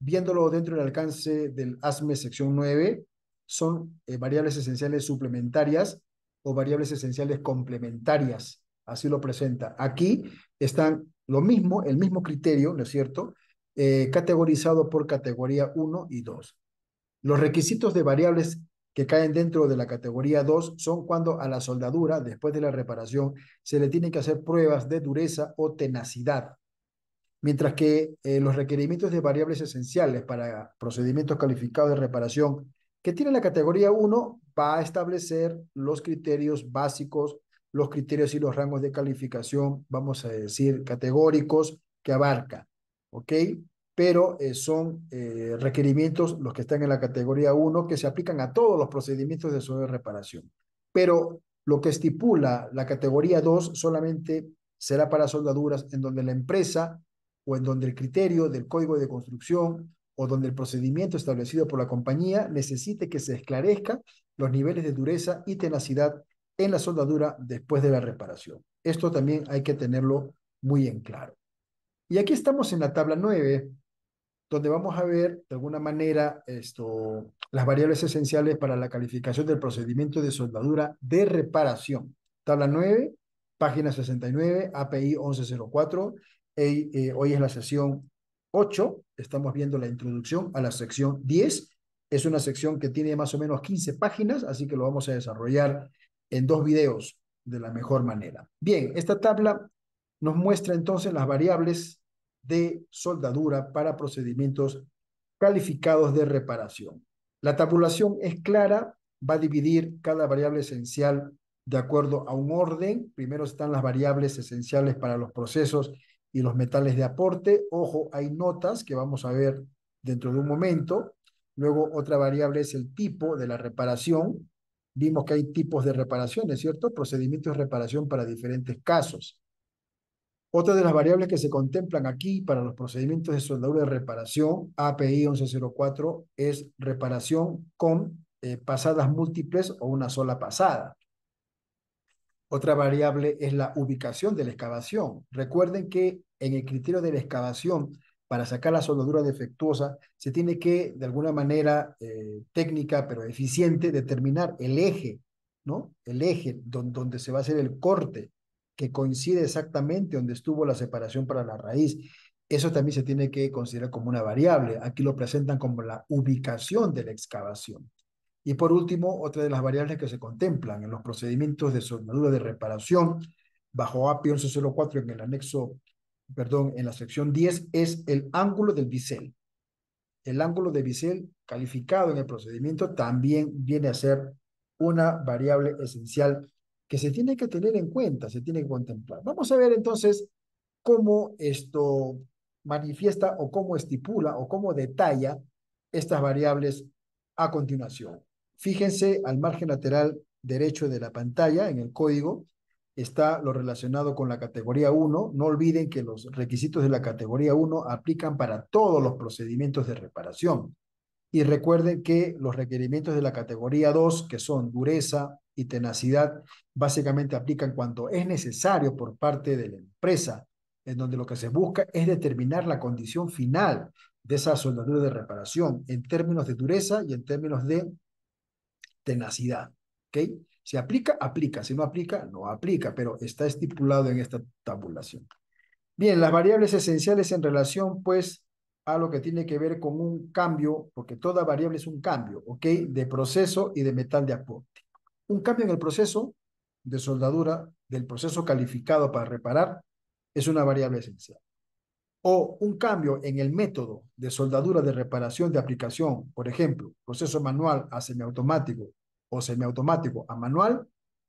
viéndolo dentro del alcance del ASME sección 9, son eh, variables esenciales suplementarias o variables esenciales complementarias. Así lo presenta. Aquí están lo mismo, el mismo criterio, ¿no es cierto? Eh, categorizado por categoría 1 y 2. Los requisitos de variables que caen dentro de la categoría 2 son cuando a la soldadura, después de la reparación, se le tienen que hacer pruebas de dureza o tenacidad, mientras que eh, los requerimientos de variables esenciales para procedimientos calificados de reparación que tiene la categoría 1 va a establecer los criterios básicos, los criterios y los rangos de calificación, vamos a decir, categóricos que abarca. ¿Ok? pero eh, son eh, requerimientos los que están en la categoría 1 que se aplican a todos los procedimientos de suelo reparación. Pero lo que estipula la categoría 2 solamente será para soldaduras en donde la empresa o en donde el criterio del código de construcción o donde el procedimiento establecido por la compañía necesite que se esclarezca los niveles de dureza y tenacidad en la soldadura después de la reparación. Esto también hay que tenerlo muy en claro. Y aquí estamos en la tabla 9, donde vamos a ver de alguna manera esto, las variables esenciales para la calificación del procedimiento de soldadura de reparación. Tabla 9, página 69, API 1104. hoy es la sesión 8, estamos viendo la introducción a la sección 10. Es una sección que tiene más o menos 15 páginas, así que lo vamos a desarrollar en dos videos de la mejor manera. Bien, esta tabla nos muestra entonces las variables de soldadura para procedimientos calificados de reparación. La tabulación es clara, va a dividir cada variable esencial de acuerdo a un orden. Primero están las variables esenciales para los procesos y los metales de aporte. Ojo, hay notas que vamos a ver dentro de un momento. Luego otra variable es el tipo de la reparación. Vimos que hay tipos de reparaciones, ¿cierto? Procedimientos de reparación para diferentes casos. Otra de las variables que se contemplan aquí para los procedimientos de soldadura de reparación, API 1104, es reparación con eh, pasadas múltiples o una sola pasada. Otra variable es la ubicación de la excavación. Recuerden que en el criterio de la excavación, para sacar la soldadura defectuosa, se tiene que, de alguna manera eh, técnica pero eficiente, determinar el eje, ¿no? El eje donde se va a hacer el corte que coincide exactamente donde estuvo la separación para la raíz. Eso también se tiene que considerar como una variable. Aquí lo presentan como la ubicación de la excavación. Y por último, otra de las variables que se contemplan en los procedimientos de soldadura de reparación bajo API 1104 en el anexo, perdón, en la sección 10 es el ángulo del bisel. El ángulo de bisel calificado en el procedimiento también viene a ser una variable esencial que se tiene que tener en cuenta, se tiene que contemplar. Vamos a ver entonces cómo esto manifiesta o cómo estipula o cómo detalla estas variables a continuación. Fíjense al margen lateral derecho de la pantalla, en el código, está lo relacionado con la categoría 1. No olviden que los requisitos de la categoría 1 aplican para todos los procedimientos de reparación. Y recuerden que los requerimientos de la categoría 2, que son dureza, y tenacidad básicamente aplican cuando es necesario por parte de la empresa, en donde lo que se busca es determinar la condición final de esa soldadura de reparación en términos de dureza y en términos de tenacidad. ¿Ok? Si aplica, aplica. Si no aplica, no aplica, pero está estipulado en esta tabulación. Bien, las variables esenciales en relación, pues, a lo que tiene que ver con un cambio, porque toda variable es un cambio, ¿ok? De proceso y de metal de aporte. Un cambio en el proceso de soldadura del proceso calificado para reparar es una variable esencial. O un cambio en el método de soldadura de reparación de aplicación, por ejemplo, proceso manual a semiautomático o semiautomático a manual,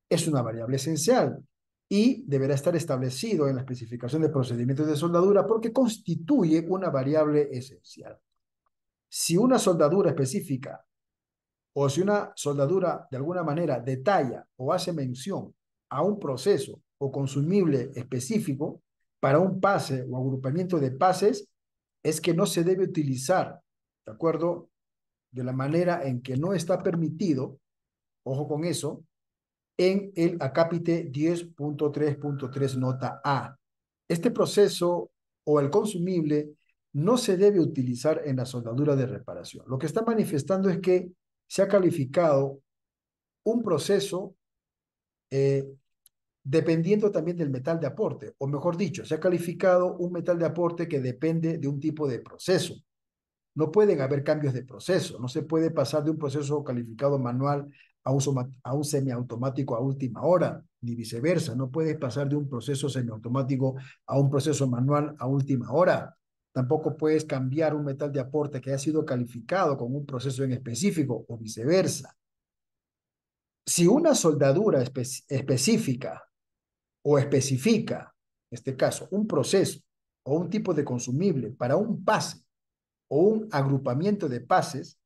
es una variable esencial y deberá estar establecido en la especificación de procedimientos de soldadura porque constituye una variable esencial. Si una soldadura específica o si una soldadura de alguna manera detalla o hace mención a un proceso o consumible específico para un pase o agrupamiento de pases, es que no se debe utilizar, ¿de acuerdo? De la manera en que no está permitido, ojo con eso, en el acápite 10.3.3 nota A. Este proceso o el consumible no se debe utilizar en la soldadura de reparación. Lo que está manifestando es que se ha calificado un proceso eh, dependiendo también del metal de aporte, o mejor dicho, se ha calificado un metal de aporte que depende de un tipo de proceso. No pueden haber cambios de proceso, no se puede pasar de un proceso calificado manual a un, a un semiautomático a última hora, ni viceversa, no puede pasar de un proceso semiautomático a un proceso manual a última hora. Tampoco puedes cambiar un metal de aporte que haya sido calificado con un proceso en específico o viceversa. Si una soldadura específica o especifica, en este caso, un proceso o un tipo de consumible para un pase o un agrupamiento de pases,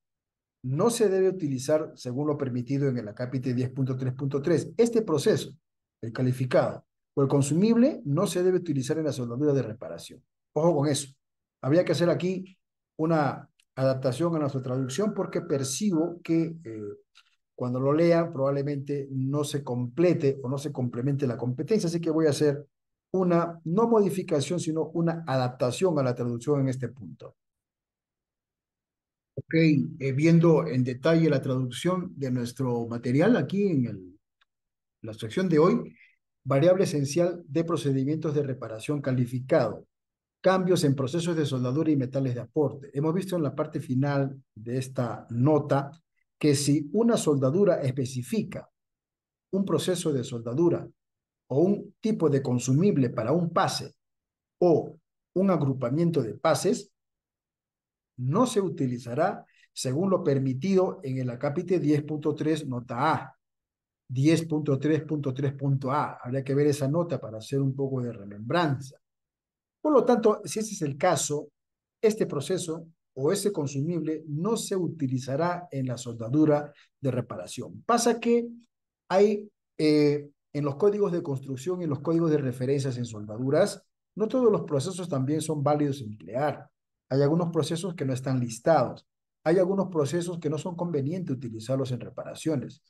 no se debe utilizar, según lo permitido en el acápite 10.3.3, este proceso, el calificado o el consumible, no se debe utilizar en la soldadura de reparación. Ojo con eso habría que hacer aquí una adaptación a nuestra traducción porque percibo que eh, cuando lo lea probablemente no se complete o no se complemente la competencia, así que voy a hacer una, no modificación, sino una adaptación a la traducción en este punto. Ok, eh, viendo en detalle la traducción de nuestro material aquí en la sección de hoy, variable esencial de procedimientos de reparación calificado cambios en procesos de soldadura y metales de aporte. Hemos visto en la parte final de esta nota que si una soldadura especifica un proceso de soldadura o un tipo de consumible para un pase o un agrupamiento de pases, no se utilizará según lo permitido en el acápite 10.3 nota A, 10.3.3.A. Habría que ver esa nota para hacer un poco de remembranza. Por lo tanto, si ese es el caso, este proceso o ese consumible no se utilizará en la soldadura de reparación. Pasa que hay eh, en los códigos de construcción y en los códigos de referencias en soldaduras, no todos los procesos también son válidos en emplear. Hay algunos procesos que no están listados. Hay algunos procesos que no son convenientes utilizarlos en reparaciones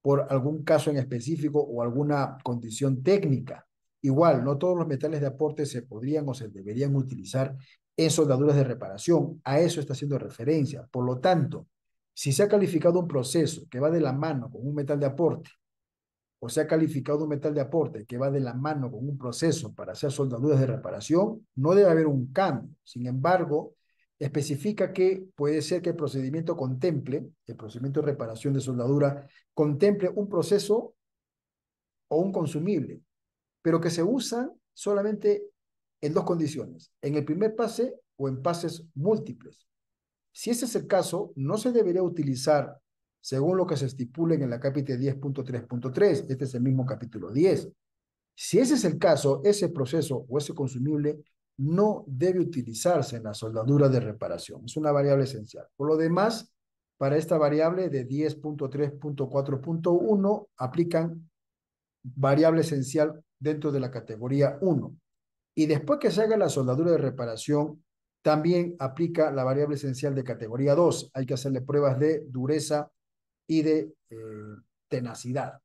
por algún caso en específico o alguna condición técnica. Igual, no todos los metales de aporte se podrían o se deberían utilizar en soldaduras de reparación. A eso está haciendo referencia. Por lo tanto, si se ha calificado un proceso que va de la mano con un metal de aporte, o se ha calificado un metal de aporte que va de la mano con un proceso para hacer soldaduras de reparación, no debe haber un cambio. Sin embargo, especifica que puede ser que el procedimiento contemple, el procedimiento de reparación de soldadura, contemple un proceso o un consumible pero que se usan solamente en dos condiciones, en el primer pase o en pases múltiples. Si ese es el caso, no se debería utilizar según lo que se estipule en la capítulo 10.3.3, este es el mismo capítulo 10. Si ese es el caso, ese proceso o ese consumible no debe utilizarse en la soldadura de reparación. Es una variable esencial. Por lo demás, para esta variable de 10.3.4.1 aplican variable esencial dentro de la categoría 1. Y después que se haga la soldadura de reparación, también aplica la variable esencial de categoría 2. Hay que hacerle pruebas de dureza y de eh, tenacidad.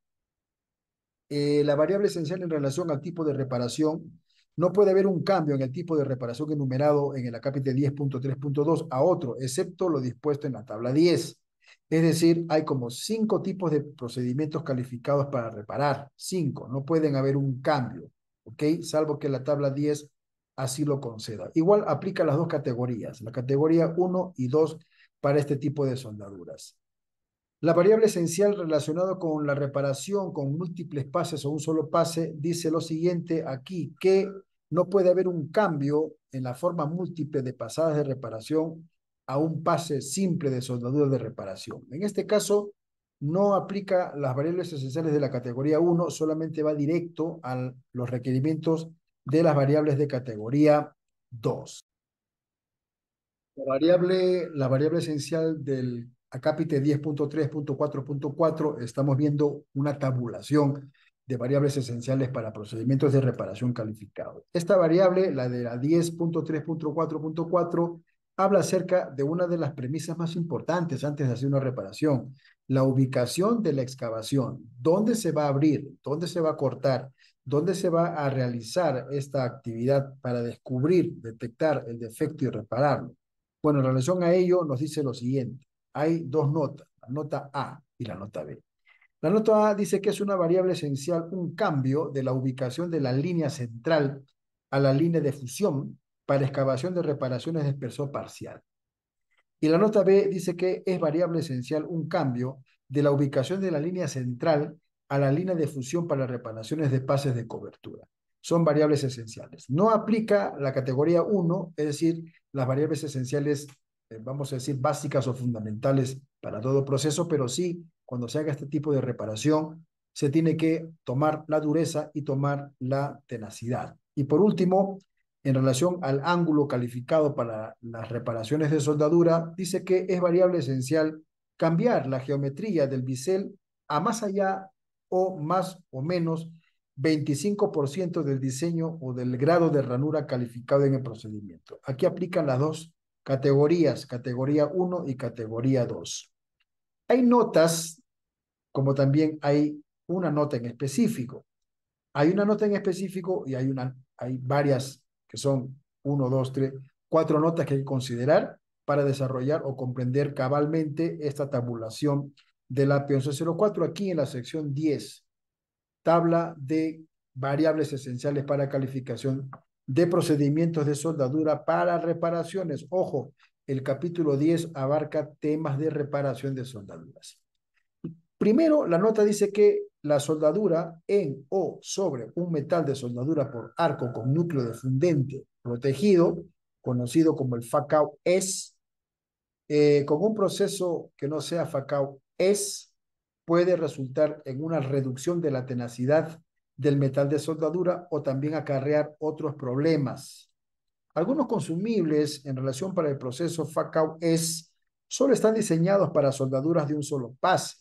Eh, la variable esencial en relación al tipo de reparación, no puede haber un cambio en el tipo de reparación enumerado en el acápite 10.3.2 a otro, excepto lo dispuesto en la tabla 10. Es decir, hay como cinco tipos de procedimientos calificados para reparar. Cinco, no pueden haber un cambio, ¿ok? Salvo que la tabla 10 así lo conceda. Igual aplica las dos categorías, la categoría 1 y 2 para este tipo de soldaduras. La variable esencial relacionada con la reparación con múltiples pases o un solo pase dice lo siguiente aquí, que no puede haber un cambio en la forma múltiple de pasadas de reparación a un pase simple de soldadura de reparación. En este caso, no aplica las variables esenciales de la categoría 1, solamente va directo a los requerimientos de las variables de categoría 2. La variable, la variable esencial del acápite 10.3.4.4 estamos viendo una tabulación de variables esenciales para procedimientos de reparación calificado. Esta variable, la de la 10.3.4.4, habla acerca de una de las premisas más importantes antes de hacer una reparación, la ubicación de la excavación, dónde se va a abrir, dónde se va a cortar, dónde se va a realizar esta actividad para descubrir, detectar el defecto y repararlo. Bueno, en relación a ello nos dice lo siguiente, hay dos notas, la nota A y la nota B. La nota A dice que es una variable esencial un cambio de la ubicación de la línea central a la línea de fusión para excavación de reparaciones de espesor parcial. Y la nota B dice que es variable esencial un cambio de la ubicación de la línea central a la línea de fusión para reparaciones de pases de cobertura. Son variables esenciales. No aplica la categoría 1, es decir, las variables esenciales, eh, vamos a decir, básicas o fundamentales para todo proceso, pero sí, cuando se haga este tipo de reparación, se tiene que tomar la dureza y tomar la tenacidad. Y por último, en relación al ángulo calificado para las reparaciones de soldadura, dice que es variable esencial cambiar la geometría del bisel a más allá o más o menos 25% del diseño o del grado de ranura calificado en el procedimiento. Aquí aplican las dos categorías, categoría 1 y categoría 2. Hay notas, como también hay una nota en específico. Hay una nota en específico y hay, una, hay varias que son uno, dos, tres, cuatro notas que hay que considerar para desarrollar o comprender cabalmente esta tabulación de la P1104 aquí en la sección 10, tabla de variables esenciales para calificación de procedimientos de soldadura para reparaciones. Ojo, el capítulo 10 abarca temas de reparación de soldaduras. Primero, la nota dice que la soldadura en o sobre un metal de soldadura por arco con núcleo de fundente protegido, conocido como el FACAO S, eh, con un proceso que no sea FACAO S, puede resultar en una reducción de la tenacidad del metal de soldadura o también acarrear otros problemas. Algunos consumibles en relación para el proceso FACAO S solo están diseñados para soldaduras de un solo pase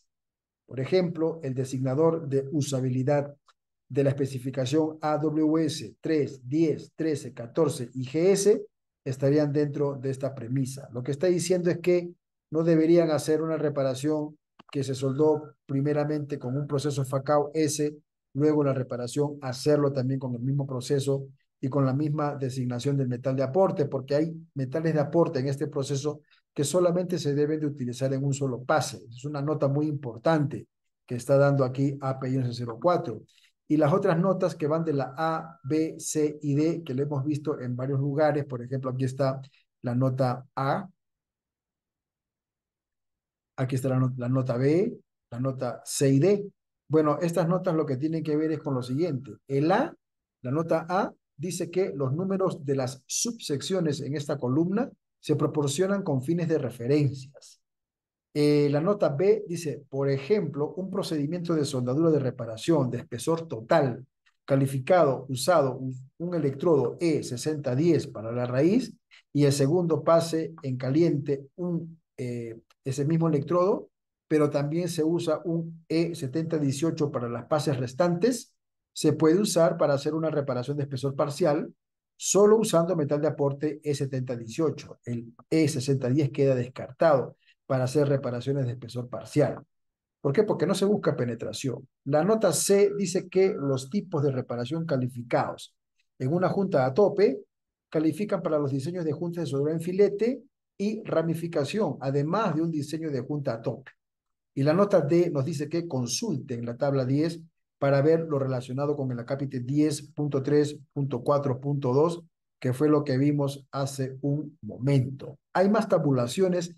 por ejemplo, el designador de usabilidad de la especificación AWS 3, 10, 13, 14 y GS estarían dentro de esta premisa. Lo que está diciendo es que no deberían hacer una reparación que se soldó primeramente con un proceso FACAO S, luego la reparación, hacerlo también con el mismo proceso y con la misma designación del metal de aporte, porque hay metales de aporte en este proceso que solamente se deben de utilizar en un solo pase. Es una nota muy importante que está dando aquí ap 1104. Y las otras notas que van de la A, B, C y D, que lo hemos visto en varios lugares, por ejemplo, aquí está la nota A, aquí está la, la nota B, la nota C y D. Bueno, estas notas lo que tienen que ver es con lo siguiente. El A, la nota A, dice que los números de las subsecciones en esta columna se proporcionan con fines de referencias. Eh, la nota B dice, por ejemplo, un procedimiento de soldadura de reparación de espesor total calificado, usado un electrodo E6010 para la raíz y el segundo pase en caliente un, eh, ese mismo electrodo, pero también se usa un E7018 para las pases restantes, se puede usar para hacer una reparación de espesor parcial solo usando metal de aporte E7018. El E6010 queda descartado para hacer reparaciones de espesor parcial. ¿Por qué? Porque no se busca penetración. La nota C dice que los tipos de reparación calificados en una junta a tope califican para los diseños de juntas de soldadura en filete y ramificación, además de un diseño de junta a tope. Y la nota D nos dice que consulten la tabla 10 para ver lo relacionado con el acápite 10.3.4.2, que fue lo que vimos hace un momento. Hay más tabulaciones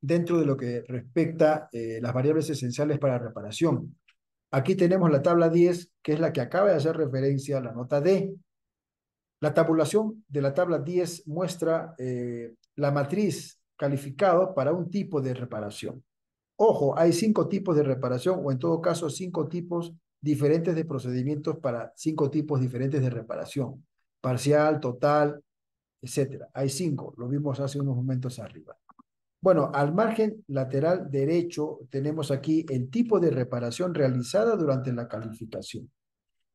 dentro de lo que respecta eh, las variables esenciales para reparación. Aquí tenemos la tabla 10, que es la que acaba de hacer referencia a la nota D. La tabulación de la tabla 10 muestra eh, la matriz calificado para un tipo de reparación. Ojo, hay cinco tipos de reparación, o en todo caso, cinco tipos diferentes de procedimientos para cinco tipos diferentes de reparación, parcial, total, etcétera. Hay cinco, lo vimos hace unos momentos arriba. Bueno, al margen lateral derecho tenemos aquí el tipo de reparación realizada durante la calificación.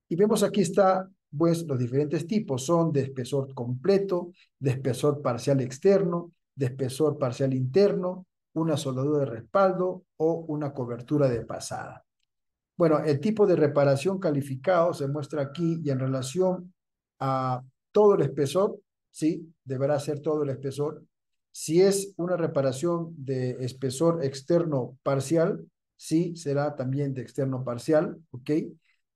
Y vemos aquí está, pues, los diferentes tipos. Son de espesor completo, de espesor parcial externo, de espesor parcial interno, una soldadura de respaldo o una cobertura de pasada. Bueno, el tipo de reparación calificado se muestra aquí y en relación a todo el espesor, sí, deberá ser todo el espesor. Si es una reparación de espesor externo parcial, sí, será también de externo parcial, ¿ok?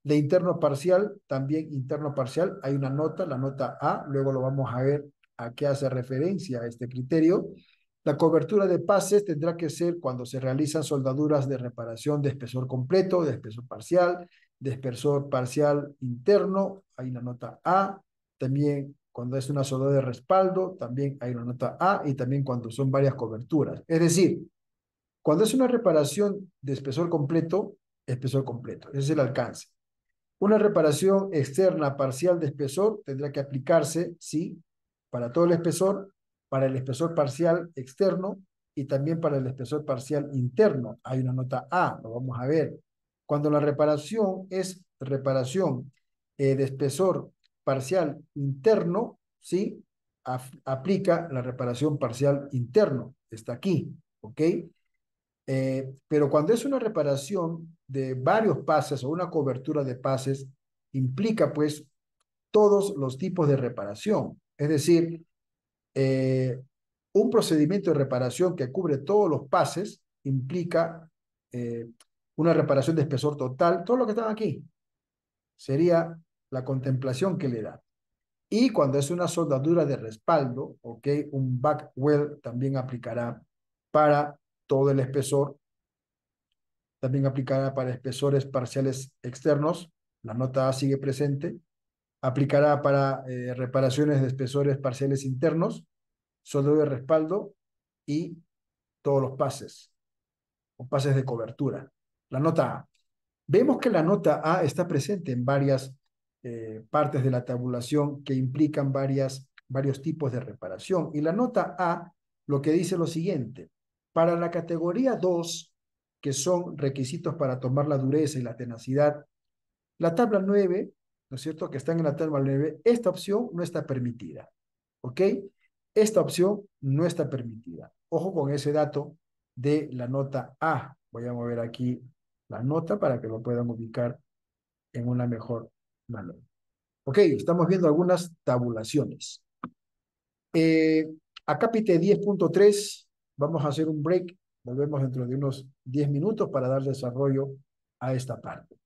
De interno parcial, también interno parcial, hay una nota, la nota A, luego lo vamos a ver a qué hace referencia este criterio. La cobertura de pases tendrá que ser cuando se realizan soldaduras de reparación de espesor completo, de espesor parcial, de espesor parcial interno, hay una nota A, también cuando es una soldadura de respaldo, también hay una nota A y también cuando son varias coberturas. Es decir, cuando es una reparación de espesor completo, espesor completo, ese es el alcance. Una reparación externa parcial de espesor tendrá que aplicarse, sí, para todo el espesor, para el espesor parcial externo y también para el espesor parcial interno. Hay una nota A, lo vamos a ver. Cuando la reparación es reparación eh, de espesor parcial interno, ¿sí? aplica la reparación parcial interno. Está aquí, ¿ok? Eh, pero cuando es una reparación de varios pases o una cobertura de pases, implica pues todos los tipos de reparación. Es decir, eh, un procedimiento de reparación que cubre todos los pases implica eh, una reparación de espesor total, todo lo que está aquí. Sería la contemplación que le da. Y cuando es una soldadura de respaldo, ok, un back weld también aplicará para todo el espesor. También aplicará para espesores parciales externos. La nota A sigue presente aplicará para eh, reparaciones de espesores parciales internos, soldadura de respaldo y todos los pases o pases de cobertura. La nota A. Vemos que la nota A está presente en varias eh, partes de la tabulación que implican varias, varios tipos de reparación. Y la nota A lo que dice lo siguiente. Para la categoría 2, que son requisitos para tomar la dureza y la tenacidad, la tabla 9 ¿no es cierto?, que están en la tabla 9, esta opción no está permitida. ¿Ok? Esta opción no está permitida. Ojo con ese dato de la nota A. Voy a mover aquí la nota para que lo puedan ubicar en una mejor manera. Ok, estamos viendo algunas tabulaciones. Eh, acá 10.3, vamos a hacer un break, volvemos dentro de unos 10 minutos para dar desarrollo a esta parte.